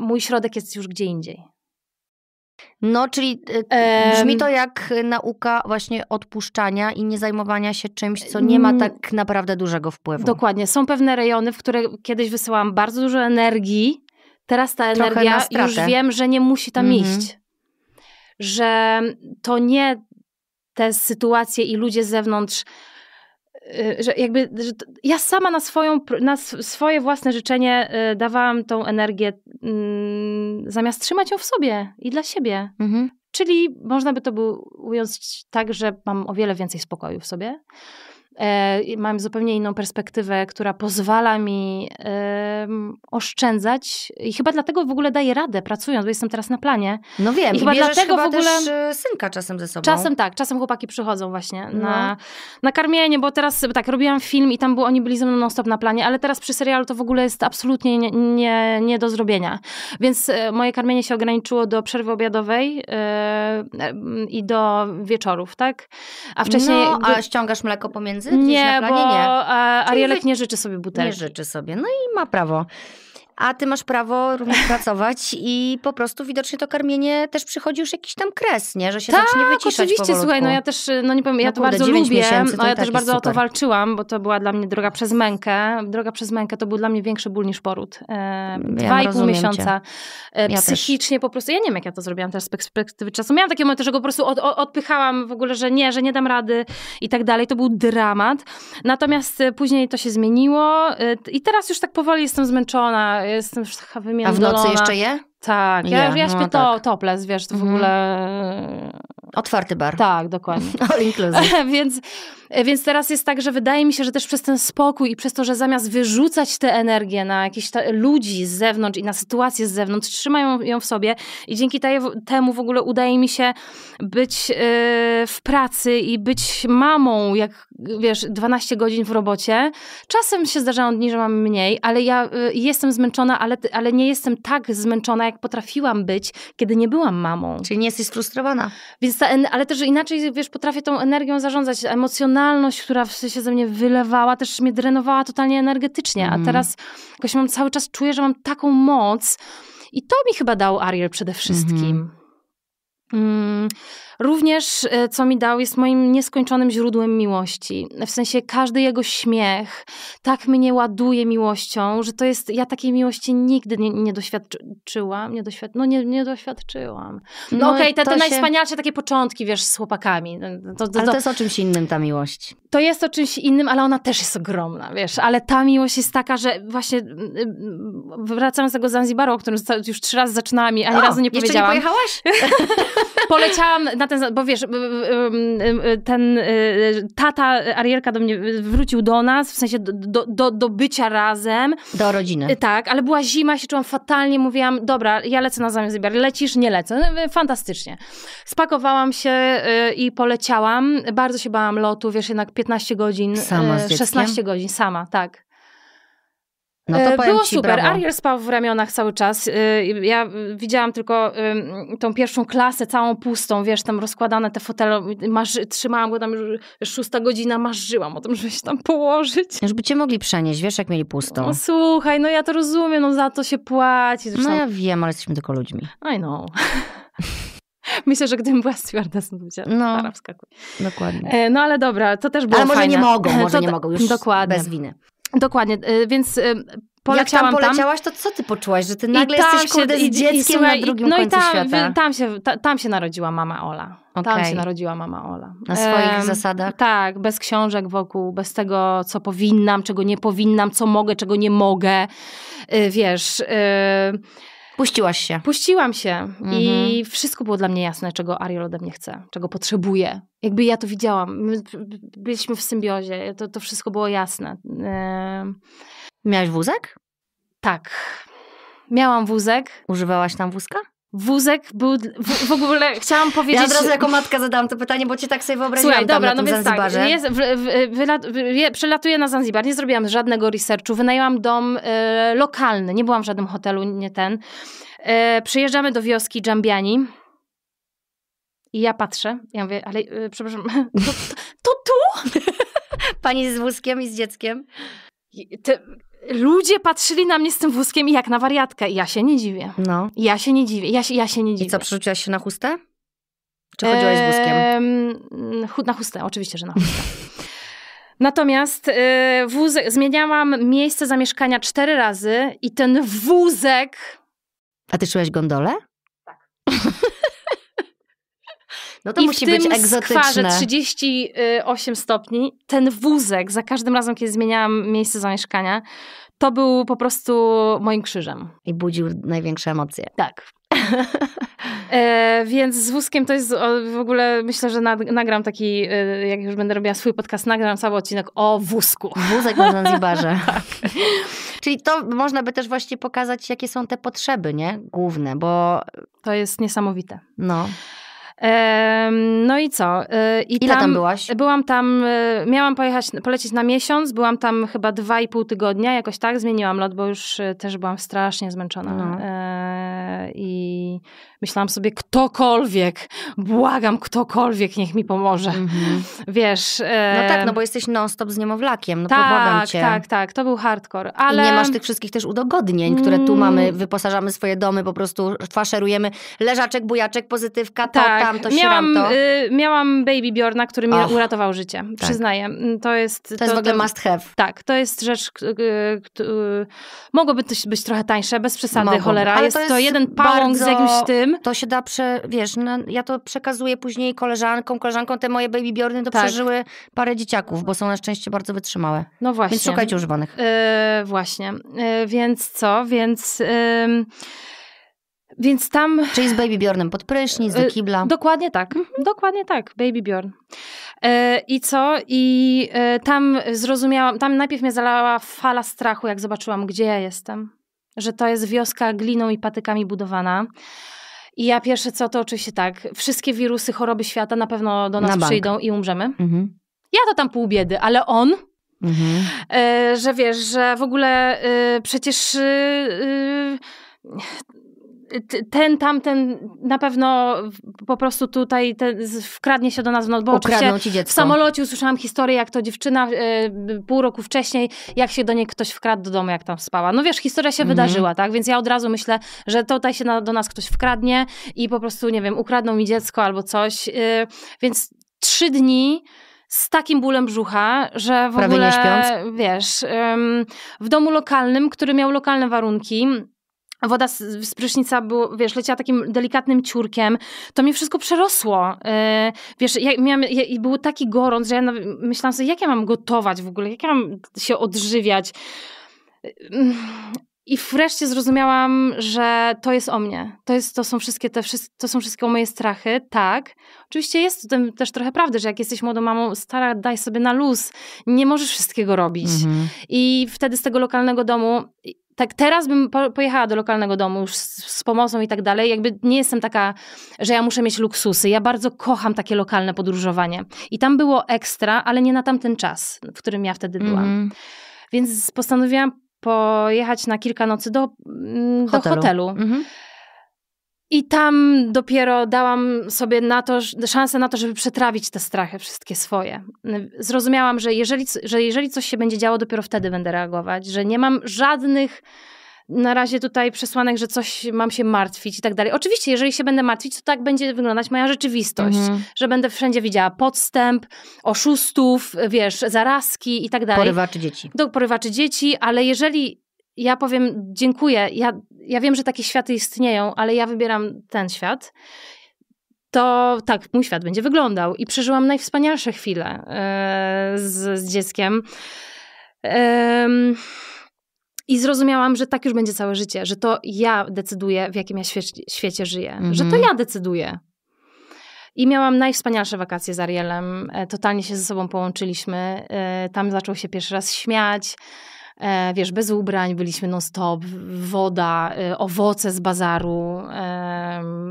mój środek jest już gdzie indziej.
No, czyli y, y, brzmi to jak nauka właśnie odpuszczania i nie zajmowania się czymś, co nie ma mm. tak naprawdę dużego wpływu. Dokładnie. Są
pewne rejony, w które kiedyś wysyłałam bardzo dużo energii. Teraz ta energia, już wiem, że nie musi tam mhm. iść że to nie te sytuacje i ludzie z zewnątrz, y, że jakby że ja sama na, swoją, na swoje własne życzenie y, dawałam tą energię mm, zamiast trzymać ją w sobie i dla siebie. Mhm. Czyli można by to było ująć tak, że mam o wiele więcej spokoju w sobie. E, mam zupełnie inną perspektywę, która pozwala mi oszczędzać i chyba dlatego w ogóle daję radę pracując, bo jestem teraz na planie.
No wiem, i chyba dlatego chyba w ogóle też e, synka czasem ze sobą. Czasem
tak, czasem chłopaki przychodzą właśnie no. na, na karmienie, bo teraz tak, robiłam film i tam było, oni byli ze mną non stop na planie, ale teraz przy serialu to w ogóle jest absolutnie nie, nie, nie do zrobienia. Więc e, moje karmienie się ograniczyło do przerwy obiadowej yy, i do wieczorów, tak?
A wcześniej... No, a ściągasz mleko pomiędzy pieniędzy? Gdzieś nie, na planie? bo nie. Arielek nie życzy sobie butelki. Nie życzy sobie, no i ma prawo a ty masz prawo również pracować i po prostu widocznie to karmienie też przychodzi już jakiś tam kres, nie? Że się tak, zacznie wyciszać oczywiście, powolutku. słuchaj, no ja też, y, no nie powiem, ja no to kurde, bardzo lubię, no ja też tak bardzo super. o to
walczyłam, bo to była dla mnie droga przez mękę. Droga przez mękę to był dla mnie większy ból niż poród. E, dwa i pół miesiąca. E, ja psychicznie też. po prostu, ja nie wiem jak ja to zrobiłam teraz z perspektywy czasu. Miałam takie momenty, że go po prostu od, odpychałam w ogóle, że nie, że nie dam rady i tak dalej. To był dramat. Natomiast e, później to się zmieniło e, i teraz już tak powoli jestem zmęczona jestem taka A w nocy jeszcze je? Tak, ja, yeah, ja no śpię no, to, tak. topless, wiesz, to w mhm. ogóle... Otwarty bar. Tak, dokładnie. All inclusive. więc, więc teraz jest tak, że wydaje mi się, że też przez ten spokój i przez to, że zamiast wyrzucać tę energię na jakichś ludzi z zewnątrz i na sytuację z zewnątrz, trzymają ją w sobie i dzięki temu w ogóle udaje mi się być yy, w pracy i być mamą, jak wiesz, 12 godzin w robocie. Czasem się zdarzają dni, że mam mniej, ale ja y, jestem zmęczona, ale, ale nie jestem tak zmęczona, jak potrafiłam być, kiedy nie byłam mamą. Czyli nie jesteś sfrustrowana. Więc ta, ale też inaczej, wiesz, potrafię tą energią zarządzać. Emocjonalność, która się ze mnie wylewała, też mnie drenowała totalnie energetycznie. Mm. A mhm. teraz jakoś mam cały czas, czuję, że mam taką moc. I to mi chyba dał Ariel przede wszystkim. Mhm. Mm. Mm. Również, e, co mi dał, jest moim nieskończonym źródłem miłości. W sensie każdy jego śmiech tak mnie ładuje miłością, że to jest, ja takiej miłości nigdy nie, nie doświadczyłam, nie doświad, no nie, nie doświadczyłam. No, no okej, okay, te, te najwspanialsze się... takie początki, wiesz, z chłopakami. No, no, to, to, ale to jest o czymś
innym ta miłość.
To jest o czymś innym, ale ona też jest ogromna, wiesz, ale ta miłość jest taka, że właśnie mm, mm, wracając z tego Zanzibaru, o którym już trzy razy zaczynałam i ani o, razu nie powiedziałam. Jeszcze
nie pojechałaś?
Poleciałam na na ten, bo wiesz, y, y, y, ten tata Arielka do mnie wrócił do nas, w sensie do, do, do, bycia razem. Do rodziny. Tak, ale była zima, się czułam fatalnie, mówiłam, dobra, ja lecę na zamiast Biar, lecisz, nie lecę. No, fantastycznie. Spakowałam się i poleciałam. Bardzo się bałam lotu, wiesz, jednak 15 godzin. Sama z 16 godzin, sama, tak.
No e, Było super. Brawo. Ariel
spał w ramionach cały czas. E, ja widziałam tylko tą pierwszą klasę całą pustą, wiesz, tam rozkładane te fotele. Marzy, trzymałam go tam już szósta godzina, marzyłam o tym, żeby się
tam położyć. Już by cię mogli przenieść, wiesz, jak mieli pustą. No,
słuchaj, no ja to rozumiem, no za to się płaci. Zresztą... No ja
wiem, ale jesteśmy tylko ludźmi.
I know. Myślę, że gdybym była stewardessą, to powiedziała, no, arabska. Dokładnie. E, no ale dobra, to też było Ale może fajne. nie mogą, może to, nie mogą, już dokładnie. bez winy. Dokładnie, y, więc y, poleciałam Jak tam poleciałaś,
tam. to co ty poczułaś, że ty nagle jesteś się, kurde dzieckiem i, słuchaj, na drugim no końcu i tam, świata?
tam się, ta, tam się narodziła mama Ola. Okay. Tam się narodziła mama Ola. Na swoich zasadach? Tak, bez książek wokół, bez tego, co powinnam, czego nie powinnam, co mogę, czego nie mogę. Y, wiesz... Yy, Puściłaś się. Puściłam się mhm. i wszystko było dla mnie jasne, czego Ariel ode mnie chce, czego potrzebuje. Jakby ja to widziałam. My byliśmy w symbiozie, to, to wszystko było jasne. Miałaś wózek? Tak. Miałam wózek. Używałaś tam wózka? Wózek był. W, w ogóle chciałam powiedzieć. Ja od razu jako
matka zadałam to pytanie, bo cię tak sobie wyobraziłam. Słuchaj, dobra, tam na no więc tak. Jest,
w, w, w, przelatuję na Zanzibar, nie zrobiłam żadnego researchu, wynajęłam dom y, lokalny, nie byłam w żadnym hotelu, nie ten. Y, przyjeżdżamy do wioski Dżambiani. I ja patrzę, ja mówię, ale y, przepraszam, to, to tu? Pani z wózkiem i z dzieckiem ludzie patrzyli na mnie z tym wózkiem jak na wariatkę. Ja się nie dziwię. No. Ja się nie dziwię. Ja się, ja się nie dziwię. I co,
przerzuciłaś się na chustę?
Czy chodziłaś z wózkiem? na chustę, oczywiście, że na chustę. Natomiast y, wózek, zmieniałam miejsce zamieszkania cztery razy i ten wózek...
A ty czułaś gondolę?
No to I musi w tym być egzotyczne. skwarze 38 stopni, ten wózek, za każdym razem, kiedy zmieniałam miejsce zamieszkania, to był po prostu moim krzyżem.
I budził największe emocje. Tak.
e, więc z wózkiem to jest w ogóle, myślę, że nagram taki, e, jak już będę robiła swój podcast, nagram cały odcinek o wózku. Wózek na Zanzibarze. Tak.
Czyli to można by też właśnie pokazać, jakie są te potrzeby, nie? Główne, bo... To jest niesamowite. No. No i co? Y, I Ile tam, tam,
byłaś? Byłam tam, y, miałam pojechać, polecieć na miesiąc, byłam tam chyba dwa i pół tygodnia, jakoś tak zmieniłam lot, bo już y, też byłam strasznie zmęczona. No. E, I Myślałam sobie, ktokolwiek, błagam, ktokolwiek niech mi pomoże. Mhm.
Wiesz. E... No tak, no bo jesteś non-stop z niemowlakiem, no tak, pobłagam cię. Tak, tak, to był hardcore. Ale... I nie masz tych wszystkich też udogodnień, które tu mm. mamy, wyposażamy swoje domy, po prostu faszerujemy leżaczek, bujaczek, pozytywka, to, tak. tamto, miałam, to.
Y, miałam baby Bjorna, który mi uratował życie, tak. przyznaję. Mm, to jest... To, to jest w ogóle to, must have. Tak, to jest rzecz... Y, y, mogłoby to być trochę tańsze, bez przesady, Mogą. cholera. Jest, jest, to jeden pałąk bardzo... z jakimś
tym, to się da, prze, wiesz, no, ja to przekazuję później koleżankom, koleżankom, te moje baby Bjorny to tak. przeżyły parę dzieciaków, bo są na szczęście bardzo wytrzymałe. No właśnie. Więc szukajcie używanych. Yy,
właśnie. Yy, więc co? Więc... Yy... Więc tam. Czyli z Baby Bjornem pod prysznic, z e, kibla. Dokładnie tak. Mhm. Dokładnie tak. Baby Bjorn. I co? I tam zrozumiałam, tam najpierw mnie zalała fala strachu, jak zobaczyłam, gdzie ja jestem. Że to jest wioska gliną i patykami budowana. I ja pierwsze co, to oczywiście tak, wszystkie wirusy, choroby świata na pewno do nas na przyjdą i umrzemy. Mhm. Ja to tam pół biedy, ale on... Mhm. E, że wiesz, że w ogóle e, przecież e, ten, tamten na pewno po prostu tutaj te, wkradnie się do nas w no, bo Ukradną ci dziecko. W samolocie usłyszałam historię, jak to dziewczyna y, pół roku wcześniej, jak się do niej ktoś wkradł do domu, jak tam spała. No wiesz, historia się mhm. wydarzyła, tak? Więc ja od razu myślę, że tutaj się na, do nas ktoś wkradnie i po prostu, nie wiem, ukradną mi dziecko albo coś. Y, więc trzy dni z takim bólem brzucha, że w Prawie ogóle, wiesz, w domu lokalnym, który miał lokalne warunki, woda z, prysznica było, wiesz, leciała takim delikatnym ciurkiem, to mnie wszystko przerosło. Y, wiesz, ja miałam, ja, i był taki gorąc, że ja myślałam sobie, jak ja mam gotować w ogóle, jak ja mam się odżywiać. Y, I wreszcie zrozumiałam, że to jest o mnie. To, jest, to są wszystkie te, to są wszystkie moje strachy, tak. Oczywiście jest to też trochę prawdy, że jak jesteś młodą mamą, stara, daj sobie na luz. Nie możesz wszystkiego robić. Mhm. I wtedy z tego lokalnego domu tak teraz bym po, pojechała do lokalnego domu już z, z, pomocą i tak dalej. Jakby nie jestem taka, że ja muszę mieć luksusy. Ja bardzo kocham takie lokalne podróżowanie. I tam było ekstra, ale nie na tamten czas, w którym ja wtedy byłam. Mm. Więc postanowiłam pojechać na kilka nocy do, mm, do hotelu. hotelu. Mm -hmm. I tam dopiero dałam sobie na to, szansę na to, żeby przetrawić te strachy wszystkie swoje. Zrozumiałam, że jeżeli, że jeżeli coś się będzie działo, dopiero wtedy będę reagować, że nie mam żadnych na razie tutaj przesłanek, że coś mam się martwić i tak dalej. Oczywiście, jeżeli się będę martwić, to tak będzie wyglądać moja rzeczywistość, mhm. że będę wszędzie widziała podstęp, oszustów, wiesz, zarazki i tak dalej. Porywaczy dzieci. Do porywaczy dzieci, ale jeżeli ja powiem dziękuję, ja, ja wiem, że takie światy istnieją, ale ja wybieram ten świat, to tak, mój świat będzie wyglądał. I przeżyłam najwspanialsze chwile yy, z, z, dzieckiem. Yy, I zrozumiałam, że tak już będzie całe życie, że to ja decyduję, w jakim ja świecie, świecie żyję, że to mhm. ja decyduję. I miałam najwspanialsze wakacje z Arielem. E, totalnie się ze sobą połączyliśmy. E, tam zaczął się pierwszy raz śmiać. E, wiesz, bez ubrań byliśmy non-stop, woda, e, owoce z bazaru.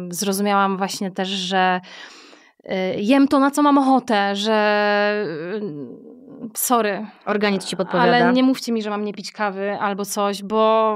Zrozumiałam właśnie też, że e, jem to, na co mam ochotę, że sorry. Organizm ci podpowiada. Ale nie mówcie mi, że mam nie pić kawy albo coś, bo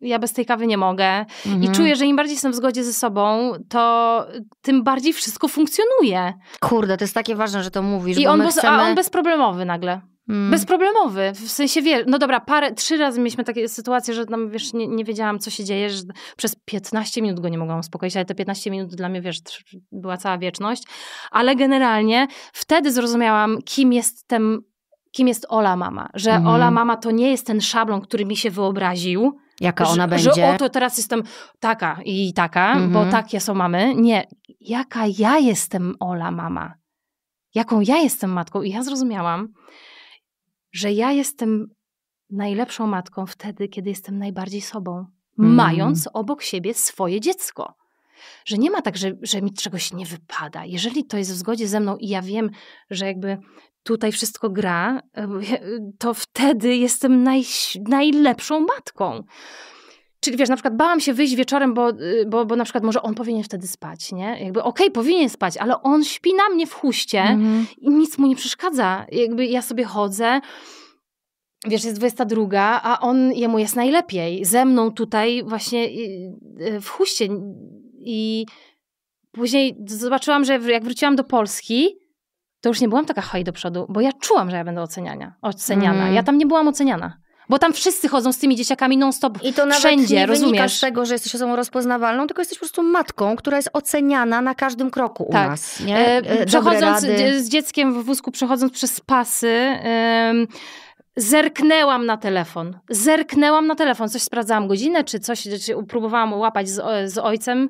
ja bez tej kawy nie mogę. Mhm. I czuję, że im bardziej jestem w zgodzie ze sobą, to tym bardziej wszystko funkcjonuje. Kurde, to jest takie ważne, że to mówisz. I on, bez, chcemy... a on bezproblemowy nagle. Mm. Bezproblemowy, w sensie wiesz, no dobra, parę, trzy razy mieliśmy takie sytuacje, że tam wiesz, nie, nie wiedziałam co się dzieje, że przez 15 minut go nie mogłam uspokoić, ale te 15 minut dla mnie wiesz, była cała wieczność, ale generalnie wtedy zrozumiałam kim jestem, kim jest Ola mama, że mhm. Ola mama to nie jest ten szablon, który mi się wyobraził, Jaka ona że, będzie. Że oto teraz jestem taka i taka, mm -hmm. bo mhm. takie są mamy. Nie, jaka ja jestem Ola mama. Jaką ja jestem matką. I ja zrozumiałam, że ja jestem najlepszą matką wtedy, kiedy jestem najbardziej sobą, mm. mając obok siebie swoje dziecko. Że nie ma tak, że, że mi czegoś nie wypada. Jeżeli to jest w zgodzie ze mną i ja wiem, że jakby tutaj wszystko gra, e, e, to wtedy jestem naj, najlepszą matką. Czyli wiesz, na przykład bałam się wyjść wieczorem, bo, y, bo, bo na przykład może on powinien wtedy spać, nie? Jakby okej, okay, powinien spać, ale on śpi na mnie w huście mhm. i nic mu nie przeszkadza. Jakby ja sobie chodzę, wiesz, jest 22, a on, jemu jest najlepiej. Ze mną tutaj właśnie y, y, w huście i później zobaczyłam, że jak wróciłam do Polski, to już nie byłam taka hoj do przodu, bo ja czułam, że ja będę oceniania, oceniana. Mm. Ja mhm. tam nie byłam oceniana. Bo tam wszyscy
chodzą z tymi dzieciakami non-stop I to nawet wszędzie, nie rozumiesz? wynika z tego, że jesteś osobą rozpoznawalną, tylko jesteś po prostu matką, która jest oceniana na każdym kroku u tak. nas. Nie? E, e, przechodząc z dzieckiem
w wózku, przechodząc przez pasy... Ym, Zerknęłam na telefon. Zerknęłam na telefon. Coś sprawdzałam godzinę, czy coś, czy próbowałam łapać z, z ojcem.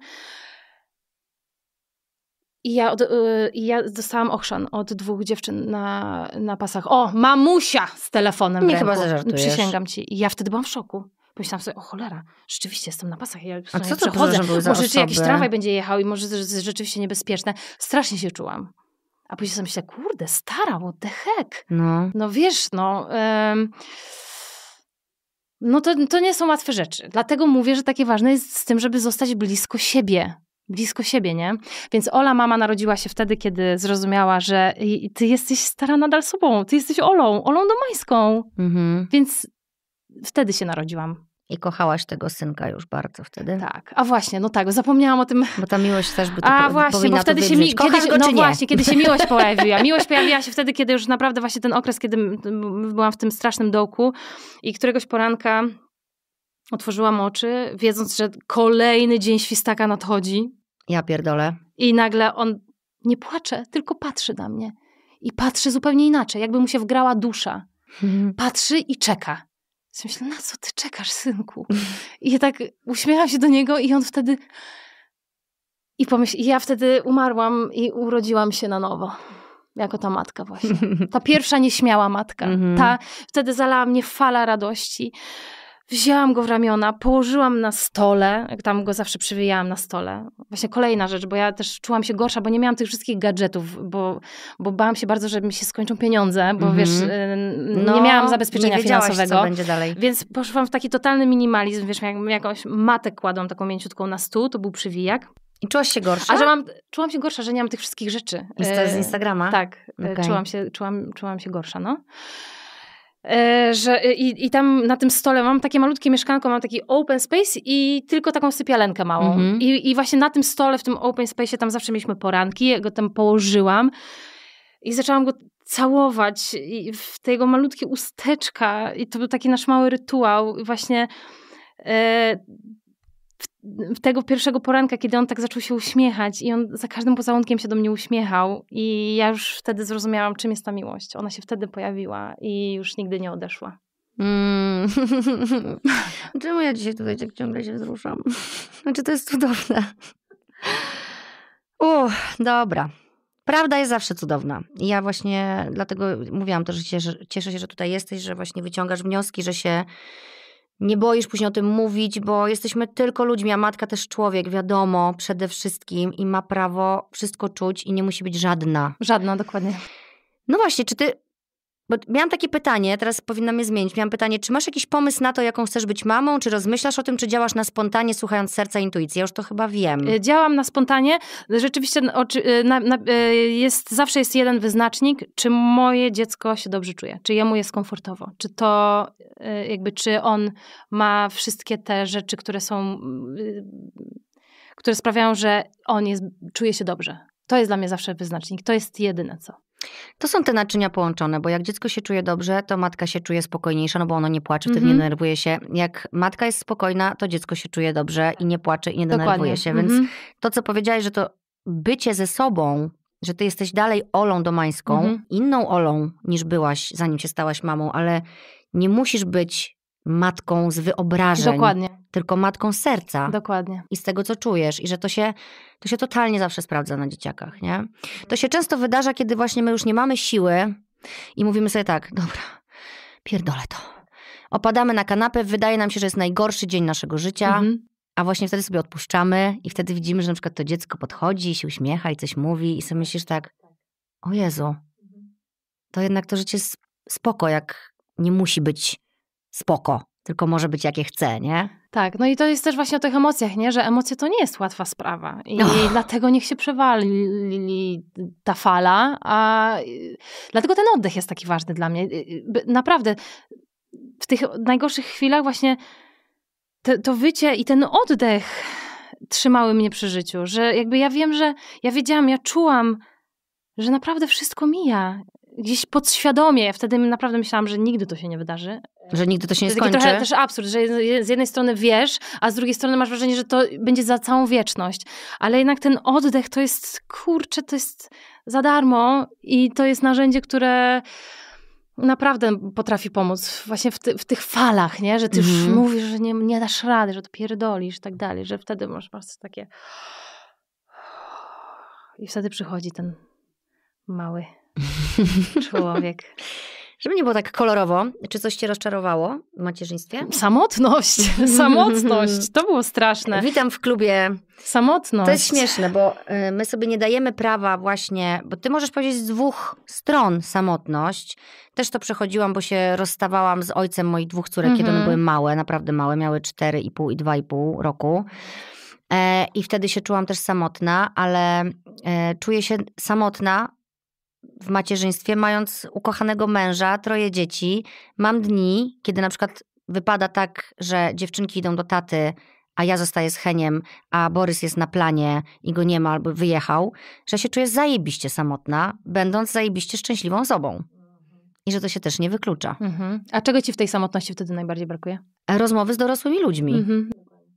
I ja, od, y, ja dostałam ochrzan od dwóch dziewczyn na, na pasach. O, mamusia z telefonem. Nie chyba zażartujesz. Przysięgam ci. I ja wtedy byłam w szoku. Pomyślałam sobie, o cholera, rzeczywiście jestem na pasach. Ja A co to przechodzę? Może osoby? czy jakiś tramwaj będzie jechał i może to jest rzeczywiście niebezpieczne. Strasznie się czułam. A później sobie myślę, kurde, stara, what the heck? No, no wiesz, no... No to, to nie są łatwe rzeczy. Dlatego mówię, że takie ważne jest z tym, żeby zostać blisko siebie blisko siebie, nie? Więc Ola mama narodziła się wtedy, kiedy zrozumiała, że ty jesteś stara nadal sobą, ty jesteś Olą, Olą Domańską. Mhm. Więc
wtedy się narodziłam. I kochałaś tego synka już bardzo wtedy. Tak,
a właśnie, no tak, zapomniałam o
tym. Bo ta miłość też by to A właśnie, bo wtedy się mi, no właśnie, kiedy się miłość pojawiła. Miłość pojawiła się
wtedy, kiedy już naprawdę właśnie ten okres, kiedy byłam w tym strasznym dołku i któregoś poranka Otworzyłam oczy, wiedząc, że kolejny dzień świstaka nadchodzi.
Ja pierdolę.
I nagle on nie płacze, tylko patrzy na mnie. I patrzy zupełnie inaczej, jakby mu się wgrała dusza. Mhm. Patrzy i czeka. Ja myślę, na co ty czekasz, synku? Mhm. I tak uśmiecham się do niego i on wtedy... I, pomyśl... I ja wtedy umarłam i urodziłam się na nowo jako ta matka właśnie. Ta pierwsza nieśmiała matka. Mhm. Ta, wtedy zalała mnie fala radości. Wzięłam go w ramiona, położyłam na stole, tam go zawsze przywijałam na stole. Właśnie kolejna rzecz, bo ja też czułam się gorsza, bo nie miałam tych wszystkich gadżetów, bo, bo bałam się bardzo, że mi się skończą pieniądze, bo mm -hmm. wiesz, y, no, nie miałam zabezpieczenia nie finansowego. Co będzie dalej. Więc poszłam w taki totalny minimalizm, wiesz, jak, jakąś matę kładłam taką mięciutką na stół, to był przywijak.
I czułaś się gorsza? A że mam,
czułam się gorsza, że nie mam tych wszystkich rzeczy. Insta z y, Instagrama? Tak, y, okay. czułam, się, czułam, czułam się gorsza, no. E, że i, i tam na tym stole mam takie malutkie mieszkanko, mam taki open space i tylko taką sypialenkę małą. Mm -hmm. I, I właśnie na tym stole, w tym open space tam zawsze mieliśmy poranki, ja go tam położyłam i zaczęłam go całować i w tego jego malutkie usteczka i to był taki nasz mały rytuał I właśnie e, tego pierwszego poranka, kiedy on tak zaczął się uśmiechać i on za każdym pozałunkiem się do mnie uśmiechał i ja już wtedy zrozumiałam, czym jest ta miłość. Ona się wtedy pojawiła i już nigdy nie odeszła.
Mm. Czemu ja dzisiaj tutaj tak ciągle się wzruszam? Znaczy, to jest cudowne. Uff, dobra. Prawda jest zawsze cudowna. I ja właśnie dlatego mówiłam to że cieszę się, że tutaj jesteś, że właśnie wyciągasz wnioski, że się nie boisz później o tym mówić, bo jesteśmy tylko ludźmi, a matka też człowiek, wiadomo, przede wszystkim i ma prawo wszystko czuć i nie musi być żadna. Żadna, dokładnie. No właśnie, czy ty bo miałam takie pytanie, teraz powinnam je zmienić. Miałam pytanie, czy masz jakiś pomysł na to, jaką chcesz być mamą? Czy rozmyślasz o tym, czy działasz na spontanie, słuchając serca intuicji? Ja już to chyba wiem. E, działam na spontanie. Rzeczywiście no, e, na, na, e, jest, zawsze jest jeden wyznacznik,
czy moje dziecko się dobrze czuje, czy jemu jest komfortowo, czy to jakby, czy on ma wszystkie te rzeczy, które są, które sprawiają, że on jest, czuje się dobrze. To jest dla mnie zawsze wyznacznik. To jest jedyne co.
To są te naczynia połączone, bo jak dziecko się czuje dobrze, to matka się czuje spokojniejsza, no bo ono nie płacze, wtedy mm -hmm. nie mhm. denerwuje się. Jak matka jest spokojna, to dziecko się czuje dobrze i nie płacze i nie denerwuje Dokładnie. się. Więc mm -hmm. to, co powiedziałeś, że to bycie ze sobą że ty jesteś dalej Olą Domańską, mhm. inną Olą niż byłaś, zanim się stałaś mamą, ale nie musisz być matką z wyobrażeń. Dokładnie. Tylko matką serca. Dokładnie. I z tego, co czujesz. I że to się, to się totalnie zawsze sprawdza na dzieciakach, nie? To się często wydarza, kiedy właśnie my już nie mamy siły i mówimy sobie tak, dobra, pierdolę to. Opadamy na kanapę, wydaje nam się, że jest najgorszy dzień naszego życia. Mhm. A właśnie wtedy sobie odpuszczamy i wtedy widzimy, że na przykład to dziecko podchodzi, się uśmiecha i coś mówi i sobie myślisz tak, o Jezu, to jednak to życie jest spoko, jak nie musi być spoko, tylko może być jakie chce, nie?
Tak, no i to jest też właśnie o tych emocjach, nie? Że emocje to nie jest łatwa sprawa i oh. dlatego niech się przewali ta fala, a y, dlatego ten oddech jest taki ważny dla mnie. Y, y, naprawdę, w tych najgorszych chwilach właśnie to, to wycie i ten oddech trzymały mnie przy życiu, że jakby ja wiem, że ja wiedziałam, ja czułam, że naprawdę wszystko mija. Gdzieś podświadomie, wtedy naprawdę myślałam, że nigdy to się nie wydarzy,
że nigdy to się nie to skończy. To trochę też
absurd, że z jednej strony wiesz, a z drugiej strony masz wrażenie, że to będzie za całą wieczność. Ale jednak ten oddech to jest, kurczę, to jest za darmo i to jest narzędzie, które naprawdę potrafi pomóc właśnie w, ty, w tych falach, nie? Że ty już mhm. mówisz, że nie, nie dasz rady, że to pierdolisz i tak dalej, że wtedy masz, masz takie...
I wtedy przychodzi ten mały człowiek. Żeby nie było tak kolorowo, czy coś cię rozczarowało w macierzyństwie? Samotność, samotność, to było straszne. Witam w klubie. Samotność. To jest śmieszne, bo y, my sobie nie dajemy prawa właśnie, bo ty możesz powiedzieć z dwóch stron samotność. Też to przechodziłam, bo się rozstawałam z ojcem moich dwóch córek, kiedy one mhm. były małe, naprawdę małe, miały 4,5 i 2,5 roku. E, I wtedy się czułam też samotna, ale e, czuję się samotna w macierzyństwie, mając ukochanego męża, troje dzieci, mam dni, kiedy na przykład wypada tak, że dziewczynki idą do taty, a ja zostaję z Heniem, a Borys jest na planie i go nie ma albo wyjechał, że się czuję zajebiście samotna, będąc zajebiście szczęśliwą osobą. I że to się też nie wyklucza. Mhm. A czego ci w tej samotności wtedy najbardziej brakuje? Rozmowy z dorosłymi ludźmi. Mhm.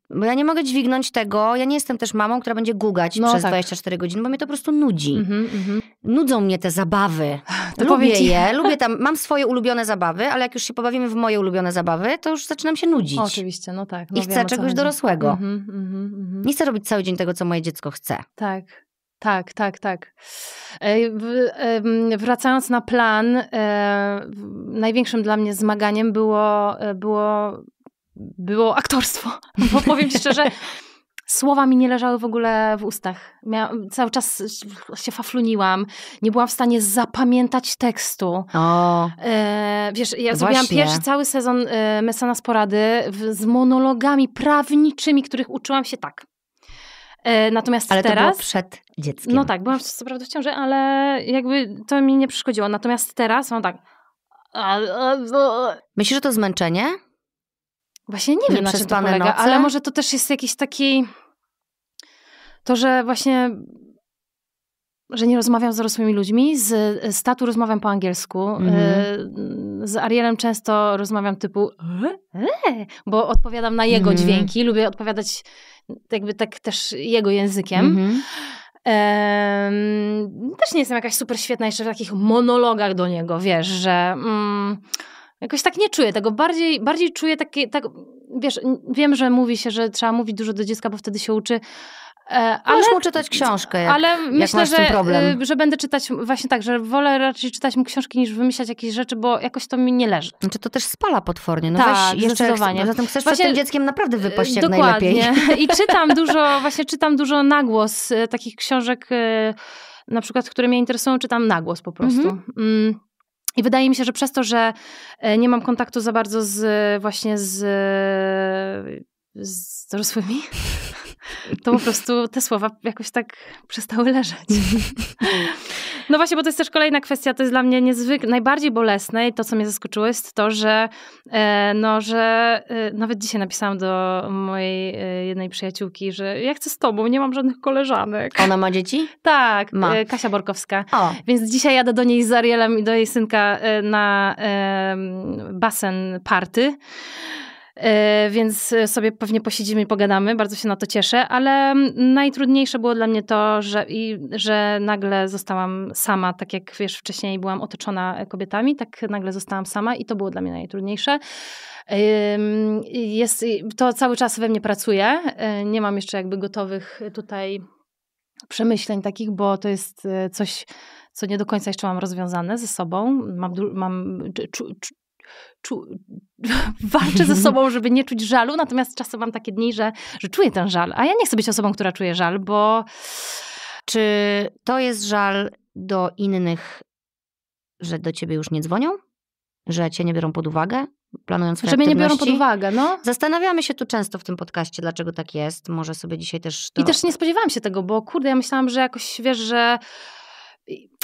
Bo ja nie mogę dźwignąć tego, ja nie jestem też mamą, która będzie gugać no, przez tak. 24 godziny, bo mnie to po prostu nudzi. Mm-hmm, mm-hmm. Nudzą mnie te zabawy. To lubię je, lubię tam, mam swoje ulubione zabawy, ale jak już się pobawimy w moje ulubione zabawy, to już zaczynam się nudzić. Oczywiście, no tak. No I chcę czegoś dorosłego. Mm-hmm, nie chcę robić cały dzień tego, co moje dziecko chce.
Tak. Tak, tak, tak. E, wracając na plan, e, największym dla mnie zmaganiem było, e, było było aktorstwo. Bo powiem ci szczerze, słowa mi nie leżały w ogóle w ustach. Miałam, cały czas się fafluniłam. Nie byłam w stanie zapamiętać tekstu. O. E, wiesz, ja Właśnie. zrobiłam pierwszy cały sezon e, Mesana z porady w, z monologami prawniczymi, których uczyłam się tak. E, natomiast ale teraz... Ale to było
przed dzieckiem. No tak,
byłam co prawda w ciąży, ale jakby to mi nie przeszkodziło. Natomiast teraz mam tak...
Myślisz, że to zmęczenie?
Właśnie nie, nie wiem, przez dane polega, noce. ale może to też jest jakiś taki... To, że właśnie że nie rozmawiam z dorosłymi ludźmi. Z, z tatu rozmawiam po angielsku. Mm -hmm. Z Arielem często rozmawiam typu e? E?", bo odpowiadam na jego mm -hmm. dźwięki. Lubię odpowiadać jakby tak też jego językiem. Mm -hmm. ehm, też nie jestem jakaś super świetna jeszcze w takich monologach do niego, wiesz, że mm, Jakoś tak nie czuję tego. Bardziej, bardziej czuję takie, tak, wiesz, wiem, że mówi się, że trzeba mówić dużo do dziecka, bo wtedy się uczy. E, ale, Możesz mu
czytać książkę, jak, ale jak myślę, że, e, problem.
że będę czytać właśnie tak, że wolę raczej czytać mu książki niż wymyślać jakieś rzeczy, bo jakoś to mi nie leży.
Znaczy to też spala potwornie. No tak, jeszcze zdecydowanie. Jak, zatem chcesz właśnie, przed tym dzieckiem naprawdę wypaść jak e, dokładnie. najlepiej. I czytam dużo,
właśnie czytam dużo nagłos takich książek na przykład, które mnie interesują, czytam nagłos po prostu. Mhm. Mm. I wydaje mi się, że przez to, że e, nie mam kontaktu za bardzo z e, właśnie z, e, z dorosłymi, to po prostu te słowa jakoś tak przestały leżeć. No właśnie, bo to jest też kolejna kwestia, to jest dla mnie niezwykle, najbardziej bolesne i to, co mnie zaskoczyło, jest to, że e, no, że e, nawet dzisiaj napisałam do mojej e, jednej przyjaciółki, że ja chcę z tobą, nie mam żadnych koleżanek. Ona ma dzieci? Tak, ma. Kasia Borkowska. O. Więc dzisiaj jadę do niej z Arielem i do jej synka na basen party. E, więc sobie pewnie posiedzimy i pogadamy, bardzo się na to cieszę, ale najtrudniejsze było dla mnie to, że, i, że nagle zostałam sama, tak jak wiesz, wcześniej byłam otoczona kobietami, tak nagle zostałam sama i to było dla mnie najtrudniejsze. Jest, to cały czas we mnie pracuje, e, nie mam jeszcze jakby gotowych tutaj przemyśleń takich, bo to jest e, coś, co nie do końca jeszcze mam rozwiązane ze sobą. Mam, mam, czu, walczę ze sobą, żeby nie czuć żalu, natomiast czasem mam takie dni, że, że czuję ten żal. A ja nie chcę być osobą, która czuje żal, bo.
Czy to jest żal do innych, że do ciebie już nie dzwonią? Że cię nie biorą pod uwagę? Planując Że mnie nie biorą pod uwagę, no. Zastanawiamy się tu często w tym podcaście, dlaczego tak jest. Może sobie dzisiaj też to... I też nie spodziewałam się
tego, bo kurde, ja myślałam, że jakoś, wiesz, że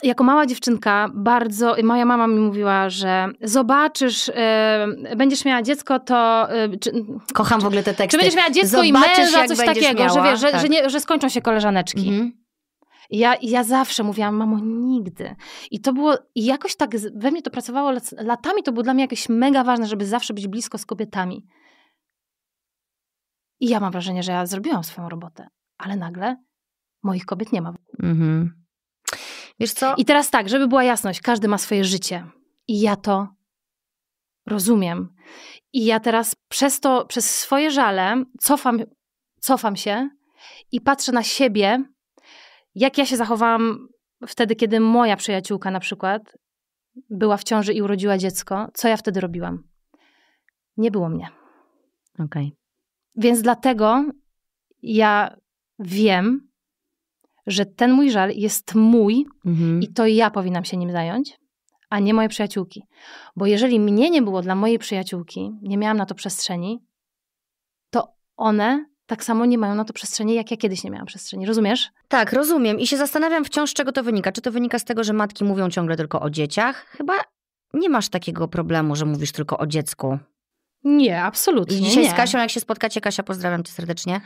jako mała dziewczynka bardzo, moja mama mi mówiła, że zobaczysz, y, będziesz miała dziecko, to... Y, czy, Kocham czy, w ogóle te teksty. Czy będziesz miała dziecko zobaczysz, i męża, coś takiego, miała, że, wiesz, że, tak. że, nie, że skończą się koleżaneczki. Mhm. Ja, ja zawsze mówiłam, mamo, nigdy. I to było, i jakoś tak we mnie to pracowało latami, to było dla mnie jakieś mega ważne, żeby zawsze być blisko z kobietami. I ja mam wrażenie, że ja zrobiłam swoją robotę, ale nagle moich kobiet nie ma. Mhm. Wiesz co? I teraz tak, żeby była jasność, każdy ma swoje życie. I ja to rozumiem. I ja teraz przez to, przez swoje żale cofam, cofam się i patrzę na siebie, jak ja się zachowałam wtedy, kiedy moja przyjaciółka na przykład była w ciąży i urodziła dziecko, co ja wtedy robiłam? Nie było mnie. Okej. Okay. Więc dlatego ja wiem, że ten mój żal jest mój mhm. i to ja powinnam się nim zająć, a nie moje przyjaciółki. Bo jeżeli mnie nie było dla mojej przyjaciółki, nie miałam na to przestrzeni, to one tak samo nie mają na to przestrzeni, jak ja kiedyś nie miałam przestrzeni. Rozumiesz?
Tak, rozumiem. I się zastanawiam wciąż, czego to wynika. Czy to wynika z tego, że matki mówią ciągle tylko o dzieciach? Chyba nie masz takiego problemu, że mówisz tylko o dziecku. Nie, absolutnie. I dzisiaj nie. z Kasią, jak się spotkacie, Kasia, pozdrawiam cię serdecznie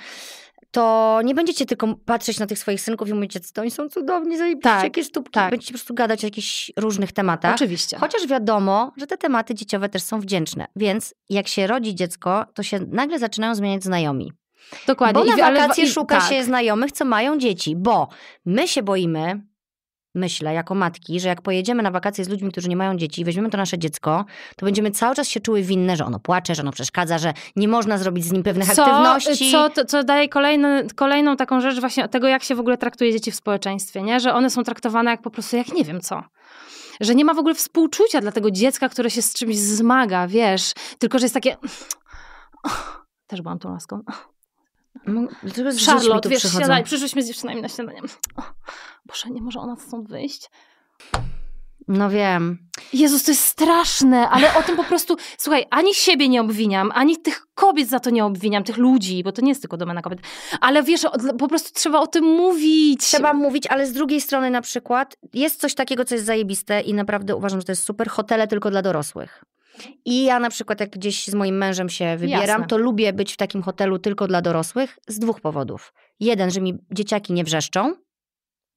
to nie będziecie tylko patrzeć na tych swoich synków i mówić, to oni są cudowni, zajebiście, tak, jakie stópki. Tak. Będziecie po prostu gadać o jakichś różnych tematach. Oczywiście. Chociaż wiadomo, że te tematy dzieciowe też są wdzięczne. Więc jak się rodzi dziecko, to się nagle zaczynają zmieniać znajomi. Dokładnie. Bo na I, wakacje ale, szuka i, tak. się znajomych, co mają dzieci. Bo my się boimy, myślę, jako matki, że jak pojedziemy na wakacje z ludźmi, którzy nie mają dzieci i weźmiemy to nasze dziecko, to będziemy cały czas się czuły winne, że ono płacze, że ono przeszkadza, że nie można zrobić z nim pewnych co, aktywności. Co,
to, co daje kolejny, kolejną taką rzecz właśnie tego, jak się w ogóle traktuje dzieci w społeczeństwie, nie? Że one są traktowane jak po prostu jak nie wiem co że nie ma w ogóle współczucia dla tego dziecka, które się z czymś zmaga, wiesz, tylko że jest takie. Też byłam tą laską. No, dlaczego z Charlotte, wiesz, przychodzą? przyszłyśmy z dziewczynami na śniadanie. O, Boże, nie może ona stąd wyjść. No wiem. Jezus, to jest straszne, ale o tym po prostu, słuchaj, ani siebie nie obwiniam, ani tych kobiet za to nie obwiniam, tych ludzi, bo to nie jest tylko domena kobiet. Ale wiesz, po prostu trzeba o tym
mówić. Trzeba mówić, ale z drugiej strony na przykład jest coś takiego, co jest zajebiste i naprawdę uważam, że to jest super, hotele tylko dla dorosłych. I ja na przykład, jak gdzieś z moim mężem się wybieram, Jasne. to lubię być w takim hotelu tylko dla dorosłych z dwóch powodów. Jeden, że mi dzieciaki nie wrzeszczą,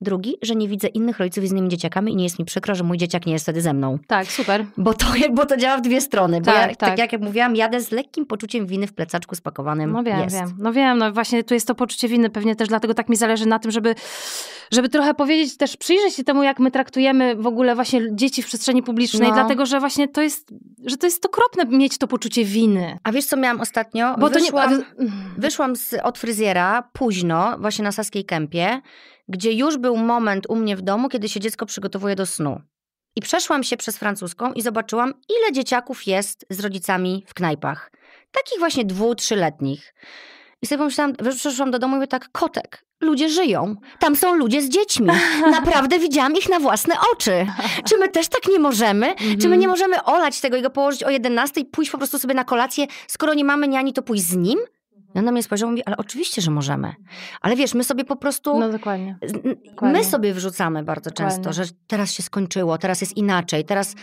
Drugi, że nie widzę innych rodziców z innymi dzieciakami i nie jest mi przykro, że mój dzieciak nie jest wtedy ze mną. Tak, super. Bo to, bo to działa w dwie strony. tak, ja, tak. tak jak, jak mówiłam, jadę z lekkim poczuciem winy w plecaczku spakowanym. No wiem, jest. wiem.
No wiem, no właśnie tu jest to poczucie winy pewnie też, dlatego tak mi zależy na tym, żeby, żeby trochę powiedzieć, też przyjrzeć się temu, jak my traktujemy w ogóle właśnie dzieci w przestrzeni publicznej, no. dlatego że właśnie to jest, że to jest okropne mieć to poczucie winy. A wiesz, co miałam
ostatnio? Bo wyszłam, to nie... wyszłam z, od fryzjera późno, właśnie na Saskiej Kępie gdzie już był moment u mnie w domu, kiedy się dziecko przygotowuje do snu. I przeszłam się przez francuską i zobaczyłam, ile dzieciaków jest z rodzicami w knajpach. Takich właśnie dwu, trzyletnich. I sobie pomyślałam, przeszłam do domu i mówię tak, kotek, ludzie żyją. Tam są ludzie z dziećmi. Naprawdę widziałam ich na własne oczy. Czy my też tak nie możemy? Mhm. Czy my mhm. nie możemy olać tego i go położyć o 11 i pójść po prostu sobie na kolację? Skoro nie mamy niani, to pójść z nim? Mhm. I na mnie spojrzał i mówi, ale oczywiście, że możemy. Ale wiesz, my sobie po prostu... No dokładnie. dokładnie. My sobie wrzucamy bardzo dokładnie. często, że teraz się skończyło, teraz jest inaczej, teraz...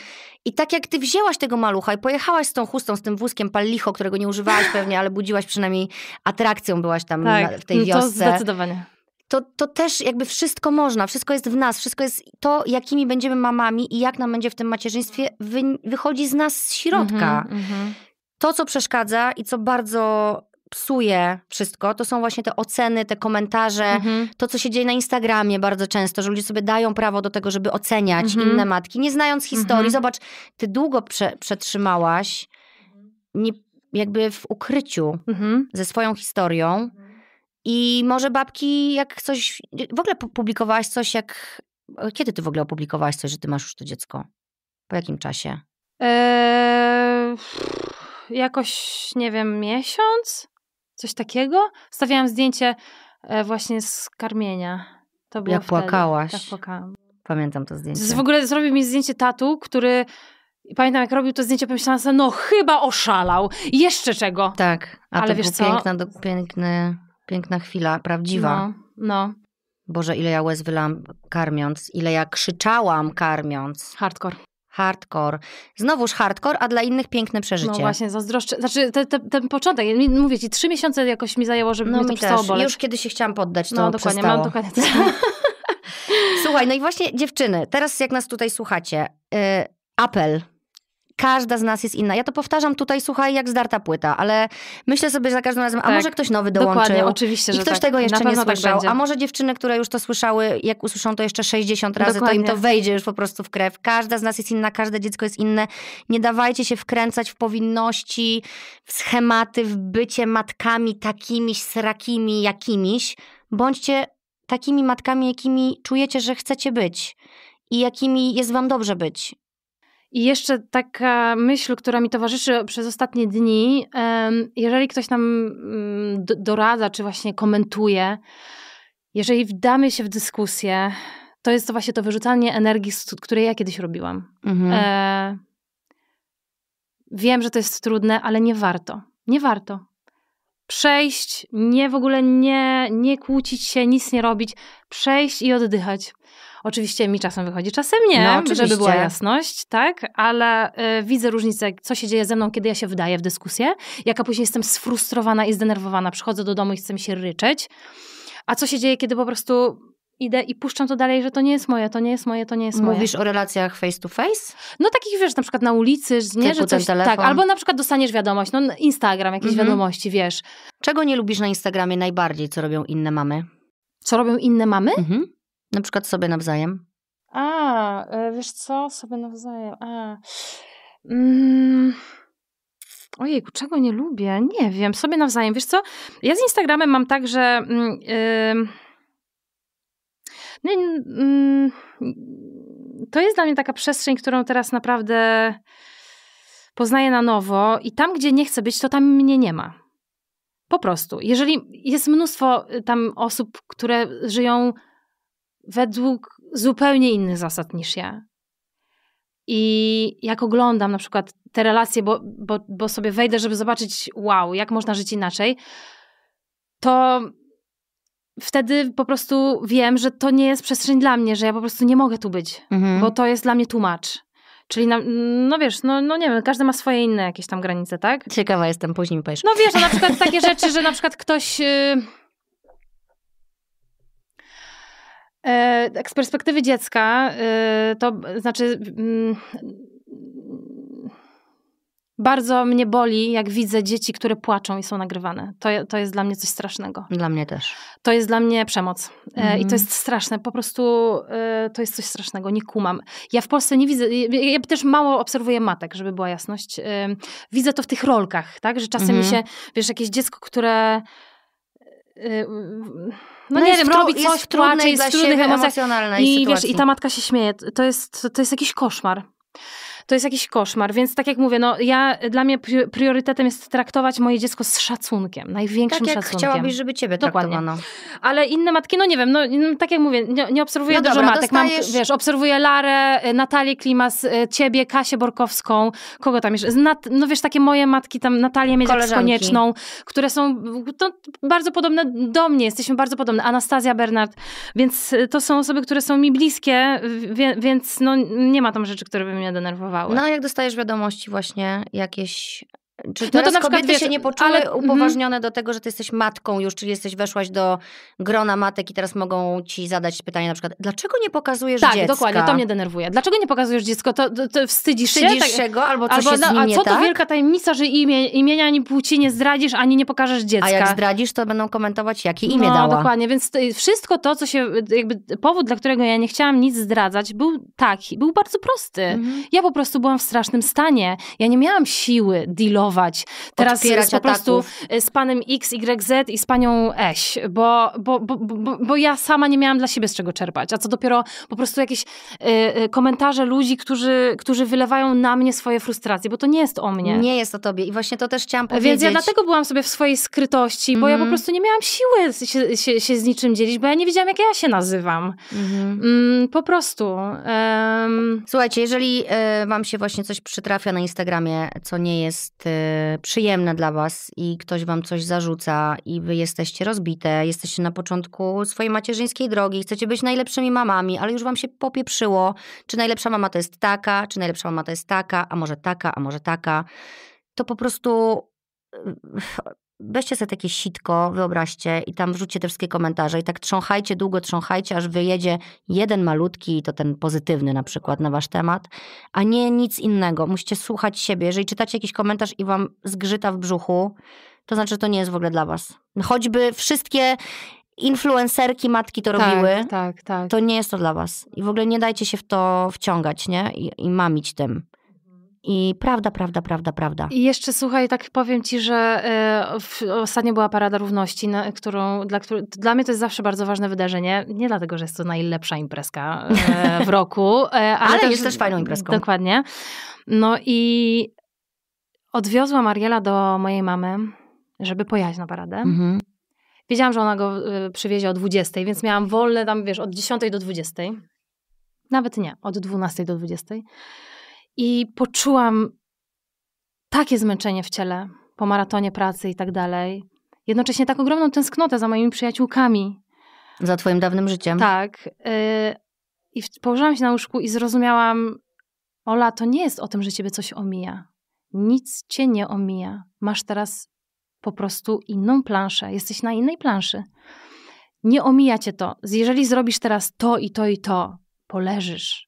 I tak jak ty wzięłaś tego malucha i pojechałaś z tą chustą, z tym wózkiem palicho, którego nie używałaś pewnie, ale budziłaś przynajmniej atrakcją, byłaś tam tak, na, w tej no wiosce. to zdecydowanie. To, to też jakby wszystko można, wszystko jest w nas, wszystko jest to, jakimi będziemy mamami i jak nam będzie w tym macierzyństwie, wy, wychodzi z nas z środka. Mm -hmm, mm -hmm. To, co przeszkadza i co bardzo psuje wszystko, to są właśnie te oceny, te komentarze, mhm. to co się dzieje na Instagramie bardzo często, że ludzie sobie dają prawo do tego, żeby oceniać mhm. inne matki, nie znając historii. Mhm. Zobacz, ty długo prze, przetrzymałaś, nie, jakby w ukryciu mhm. ze swoją historią. I może babki, jak coś. W ogóle publikowałaś coś, jak. Kiedy ty w ogóle opublikowałaś coś, że ty masz już to dziecko? Po jakim czasie?
Eee, jakoś, nie wiem, miesiąc? Coś takiego? Stawiałam zdjęcie e, właśnie z karmienia. To było Jak wtedy. płakałaś. Tak płakałam.
Pamiętam to zdjęcie. W ogóle
zrobił mi zdjęcie tatu, który i pamiętam, jak robił to zdjęcie, pomyślałam sobie, no chyba oszalał. Jeszcze czego.
Tak, a ale to wiesz co? Piękna, do, piękny, piękna chwila, prawdziwa. No, no. Boże, ile ja łez wylałam karmiąc, ile ja krzyczałam karmiąc. Hardcore. Hardcore. Znowuż hardcore, a dla innych piękne no przeżycie. No właśnie, zazdroszczę. Znaczy, te, te, ten początek, mówię ci, trzy miesiące jakoś mi zajęło, żeby no, mi to mi przestało boleć. Już kiedy się chciałam poddać, to No dokładnie, przestało. mam dokładnie Słuchaj, no i właśnie dziewczyny, teraz jak nas tutaj słuchacie, yy, apel każda z nas jest inna. Ja to powtarzam tutaj, słuchaj, jak zdarta płyta, ale myślę sobie za każdym razem, a tak. może ktoś nowy dołączył. Dokładnie, oczywiście, że I ktoś tak. tego jeszcze nie tak słyszał. Tak a może dziewczyny, które już to słyszały, jak usłyszą to jeszcze 60 razy, dokładnie. to im to wejdzie już po prostu w krew. Każda z nas jest inna, każde dziecko jest inne. Nie dawajcie się wkręcać w powinności, w schematy, w bycie matkami takimiś, srakimi, jakimiś. Bądźcie takimi matkami, jakimi czujecie, że chcecie być i jakimi jest wam dobrze być. I jeszcze taka myśl, która mi towarzyszy przez ostatnie dni,
jeżeli ktoś nam mm, doradza, czy właśnie komentuje, jeżeli wdamy się w dyskusję, to jest to właśnie to wyrzucanie energii, które ja kiedyś robiłam. Mhm. E... Wiem, że to jest trudne, ale nie warto. Nie warto. Przejść, nie w ogóle nie, nie kłócić się, nic nie robić. Przejść i oddychać. Oczywiście mi czasem wychodzi, czasem nie, no, żeby była jasność, tak? Ale y, widzę różnicę, co się dzieje ze mną, kiedy ja się wydaję w dyskusję, jaka później jestem sfrustrowana i zdenerwowana, przychodzę do domu i chcę mi się ryczeć, a co się dzieje, kiedy po prostu idę i puszczam to dalej, że to nie jest moje, to nie jest moje, to nie jest Mówisz moje. Mówisz o
relacjach face to face?
No takich, wiesz, na przykład na ulicy, że nie, Typu że coś, tak, albo na
przykład dostaniesz wiadomość, no Instagram, jakieś mhm. wiadomości, wiesz. Czego nie lubisz na Instagramie najbardziej, co robią inne mamy? Co robią inne mamy? Mhm. Na przykład sobie nawzajem.
A, e, wiesz co? Sobie nawzajem. A. Mm. Ojejku, czego nie lubię? Nie wiem, sobie nawzajem. Wiesz co? Ja z Instagramem mam tak, że. Yy... No, yy, to jest dla mnie taka przestrzeń, którą teraz naprawdę poznaję na nowo i tam, gdzie nie chcę być, to tam mnie nie ma. Po prostu. Jeżeli jest mnóstwo y, tam osób, które żyją według zupełnie innych zasad niż ja. I jak oglądam na przykład te relacje, bo, bo, bo sobie wejdę, żeby zobaczyć, wow, jak można żyć inaczej, to wtedy po prostu wiem, że to nie jest przestrzeń dla mnie, że ja po prostu nie mogę tu być, mhm. bo to jest dla mnie tłumacz. Czyli, na, no wiesz, no, no nie wiem, każdy ma swoje inne jakieś tam granice, tak? Ciekawa jestem, później powiesz. No wiesz, a na przykład takie rzeczy, że na przykład ktoś... Yy E, tak z perspektywy dziecka, e, to znaczy mm, bardzo mnie boli, jak widzę dzieci, które płaczą i są nagrywane. To, to jest dla mnie coś strasznego. Dla mnie też. To jest dla mnie przemoc. Mhm. I to mhm. jest straszne. Po prostu to jest coś strasznego. Nie kumam. Ja w Polsce nie widzę, ja też mało obserwuję matek, żeby była jasność. Widzę to w tych rolkach, tak? Że czasem mhm. mi się, wiesz, jakieś dziecko, które Y, y, no, no nie wiem, robi coś, w trudnej jest w trudnych emocjach. I, wiesz, I ta matka się śmieje. To jest, to jest jakiś koszmar to jest jakiś koszmar. Więc tak jak mówię, no ja dla mnie priorytetem jest traktować moje dziecko z szacunkiem, największym tak jak szacunkiem. chciałabyś, żeby ciebie Dokładnie. traktowano. Ale inne matki, no nie wiem, no, no tak jak mówię, nie, nie obserwuję no dużo dobra, matek. Dostajesz... Mam, wiesz, obserwuję Larę, y, Natalię Klimas, y, ciebie, Kasię Borkowską, kogo tam jeszcze, Nat, no wiesz, takie moje matki, tam Natalię Miedziak Konieczną, które są to bardzo podobne do mnie, jesteśmy bardzo podobne. Anastazja Bernard, więc y, to są osoby, które są mi bliskie, wie, więc no nie ma tam rzeczy, które by mnie
denerwowały reagowały? No, jak dostajesz wiadomości właśnie jakieś czy teraz no to kobiety wiesz, się nie poczuły ale, mhm. upoważnione mm. do tego, że ty jesteś matką już, czyli jesteś, weszłaś do grona matek i teraz mogą ci zadać pytanie na przykład, dlaczego nie pokazujesz tak, dziecka? Tak, dokładnie, to mnie denerwuje. Dlaczego nie pokazujesz dziecko? To, to, to wstydzisz, wstydzisz się? Tak, się go, albo coś albo, no, A co tak? to wielka
tajemnica, że imię, imienia ani płci nie zdradzisz, ani nie pokażesz dziecka. A jak zdradzisz, to będą komentować, jakie no, imię no, dała. dokładnie, więc wszystko to, co się, jakby powód, dla którego ja nie chciałam nic zdradzać, był taki, był bardzo prosty. Mhm. Ja po prostu byłam w strasznym stanie. Ja nie miałam siły dealować Teraz Odpierać po prostu y, z panem XYZ i z panią Eś, bo, bo, bo, bo, bo ja sama nie miałam dla siebie z czego czerpać, a co dopiero po prostu jakieś y, y, komentarze ludzi, którzy, którzy wylewają na mnie swoje frustracje, bo to nie jest o mnie. Nie jest o tobie i właśnie to też chciałam powiedzieć. Więc ja dlatego byłam sobie w swojej skrytości, mm bo ja po mhm. prostu nie miałam siły się, się, się, z niczym dzielić, bo ja nie wiedziałam, jak ja się
nazywam. Mm mm, po prostu. Um... Słuchajcie, jeżeli y, wam się właśnie coś przytrafia na Instagramie, co nie jest e, Y, przyjemne dla was i ktoś wam coś zarzuca i wy jesteście rozbite, jesteście na początku swojej macierzyńskiej drogi, chcecie być najlepszymi mamami, ale już wam się popieprzyło, czy najlepsza mama to jest taka, czy najlepsza mama to jest taka, a może taka, a może taka, to po prostu y, weźcie sobie takie sitko, wyobraźcie i tam wrzućcie te wszystkie komentarze i tak trząchajcie, długo trząchajcie, aż wyjedzie jeden malutki, to ten pozytywny na przykład na wasz temat, a nie nic innego. Musicie słuchać siebie. Jeżeli czytacie jakiś komentarz i wam zgrzyta w brzuchu, to znaczy, że to nie jest w ogóle dla was. Choćby wszystkie influencerki matki to tak, robiły, tak, tak. to nie jest to dla was. I w ogóle nie dajcie się w to wciągać, nie? I, i mamić tym. I prawda, prawda, prawda, prawda. I
jeszcze słuchaj, tak powiem ci, że y, ostatnio była Parada Równości, na, którą, dla, który, dla mnie to jest zawsze bardzo ważne wydarzenie. Nie dlatego, że jest to najlepsza imprezka y, w roku, y, ale, ale też, jest też fajną imprezką. Dokładnie. No i odwiozłam Ariela do mojej mamy, żeby pojechać na paradę. Mhm. Wiedziałam, że ona go przywiezie o 20, więc miałam wolne tam, wiesz, od 10 do 20. Nawet nie, od 12 do 20. I poczułam takie zmęczenie w ciele po maratonie pracy i tak dalej. Jednocześnie tak ogromną tęsknotę za moimi przyjaciółkami.
Za twoim dawnym życiem. Tak.
Y, I położyłam się na łóżku i zrozumiałam, Ola, to nie jest o tym, że ciebie coś omija. Nic cię nie omija. Masz teraz po prostu inną planszę. Jesteś na innej planszy. Nie omija cię to. Jeżeli zrobisz teraz to i to i to, poleżysz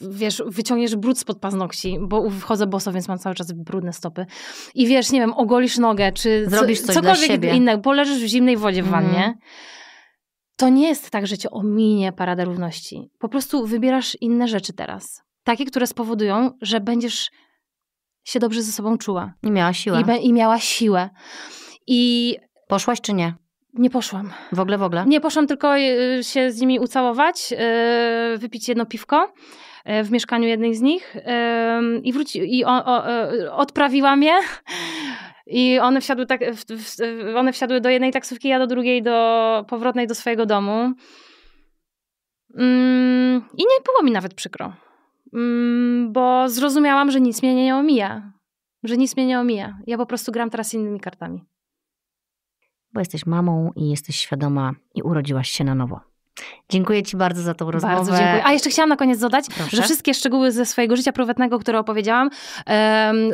wiesz, wyciągniesz brud spod paznokci, bo wchodzę boso, więc mam cały czas brudne stopy. I wiesz, nie wiem, ogolisz nogę, czy Zrobisz coś cokolwiek dla siebie. innego, poleżysz w zimnej wodzie w mhm. wannie. Mm. To nie jest tak, że cię ominie Parada Równości. Po prostu wybierasz inne rzeczy teraz. Takie, które spowodują, że będziesz się dobrze ze sobą czuła.
I miała siłę. I, be- i
miała siłę. I Poszłaś czy nie? Nie poszłam. W ogóle, w ogóle? Nie poszłam tylko y, się z nimi ucałować, y, wypić jedno piwko y, w mieszkaniu jednej z nich i, wróci, i o, o, odprawiłam je. I one wsiadły, tak, one wsiadły do jednej taksówki, ja do drugiej, do powrotnej do swojego domu. Mm, I nie było mi nawet przykro, mm, bo zrozumiałam, że nic mnie nie omija. Że nic mnie nie omija. Ja po prostu gram teraz innymi kartami
bo jesteś mamą i jesteś świadoma i urodziłaś się na nowo. Dziękuję Ci bardzo za tą rozmowę. Bardzo dziękuję. A jeszcze
chciałam na koniec dodać, Proszę. że wszystkie szczegóły ze swojego życia prywatnego, które opowiedziałam,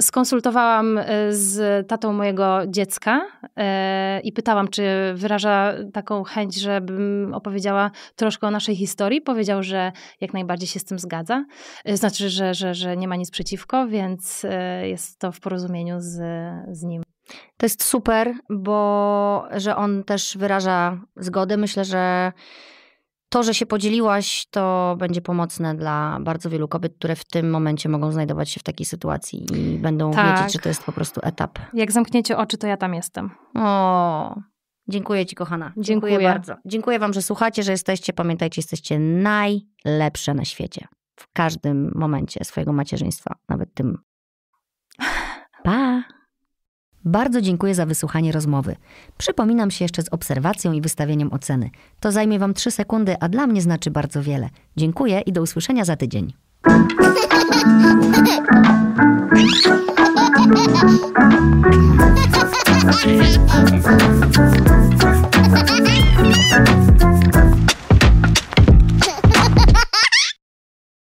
skonsultowałam e, z tatą mojego dziecka e, i pytałam, czy wyraża taką chęć, żebym opowiedziała troszkę o naszej historii. Powiedział, że jak najbardziej się z tym zgadza. E, znaczy, że, że, że nie ma nic przeciwko, więc jest to w porozumieniu z, z nim.
To jest super, bo że on też wyraża zgodę. Myślę, że to, że się podzieliłaś, to będzie pomocne dla bardzo wielu kobiet, które w tym momencie mogą znajdować się w takiej sytuacji i będą tak. wiedzieć, że to tak. jest po prostu etap.
Jak zamkniecie oczy, to ja tam jestem. O, dziękuję Ci, kochana. Dziękuję, dziękuję bardzo.
Dziękuję Wam, że słuchacie, że jesteście. Pamiętajcie, jesteście najlepsze na świecie. W każdym momencie swojego macierzyństwa, nawet tym. Pa! Bardzo dziękuję za wysłuchanie rozmowy. Przypominam się jeszcze z obserwacją i wystawieniem oceny. To zajmie Wam 3 sekundy, a dla mnie znaczy bardzo wiele. Dziękuję i do usłyszenia za tydzień. Thank you.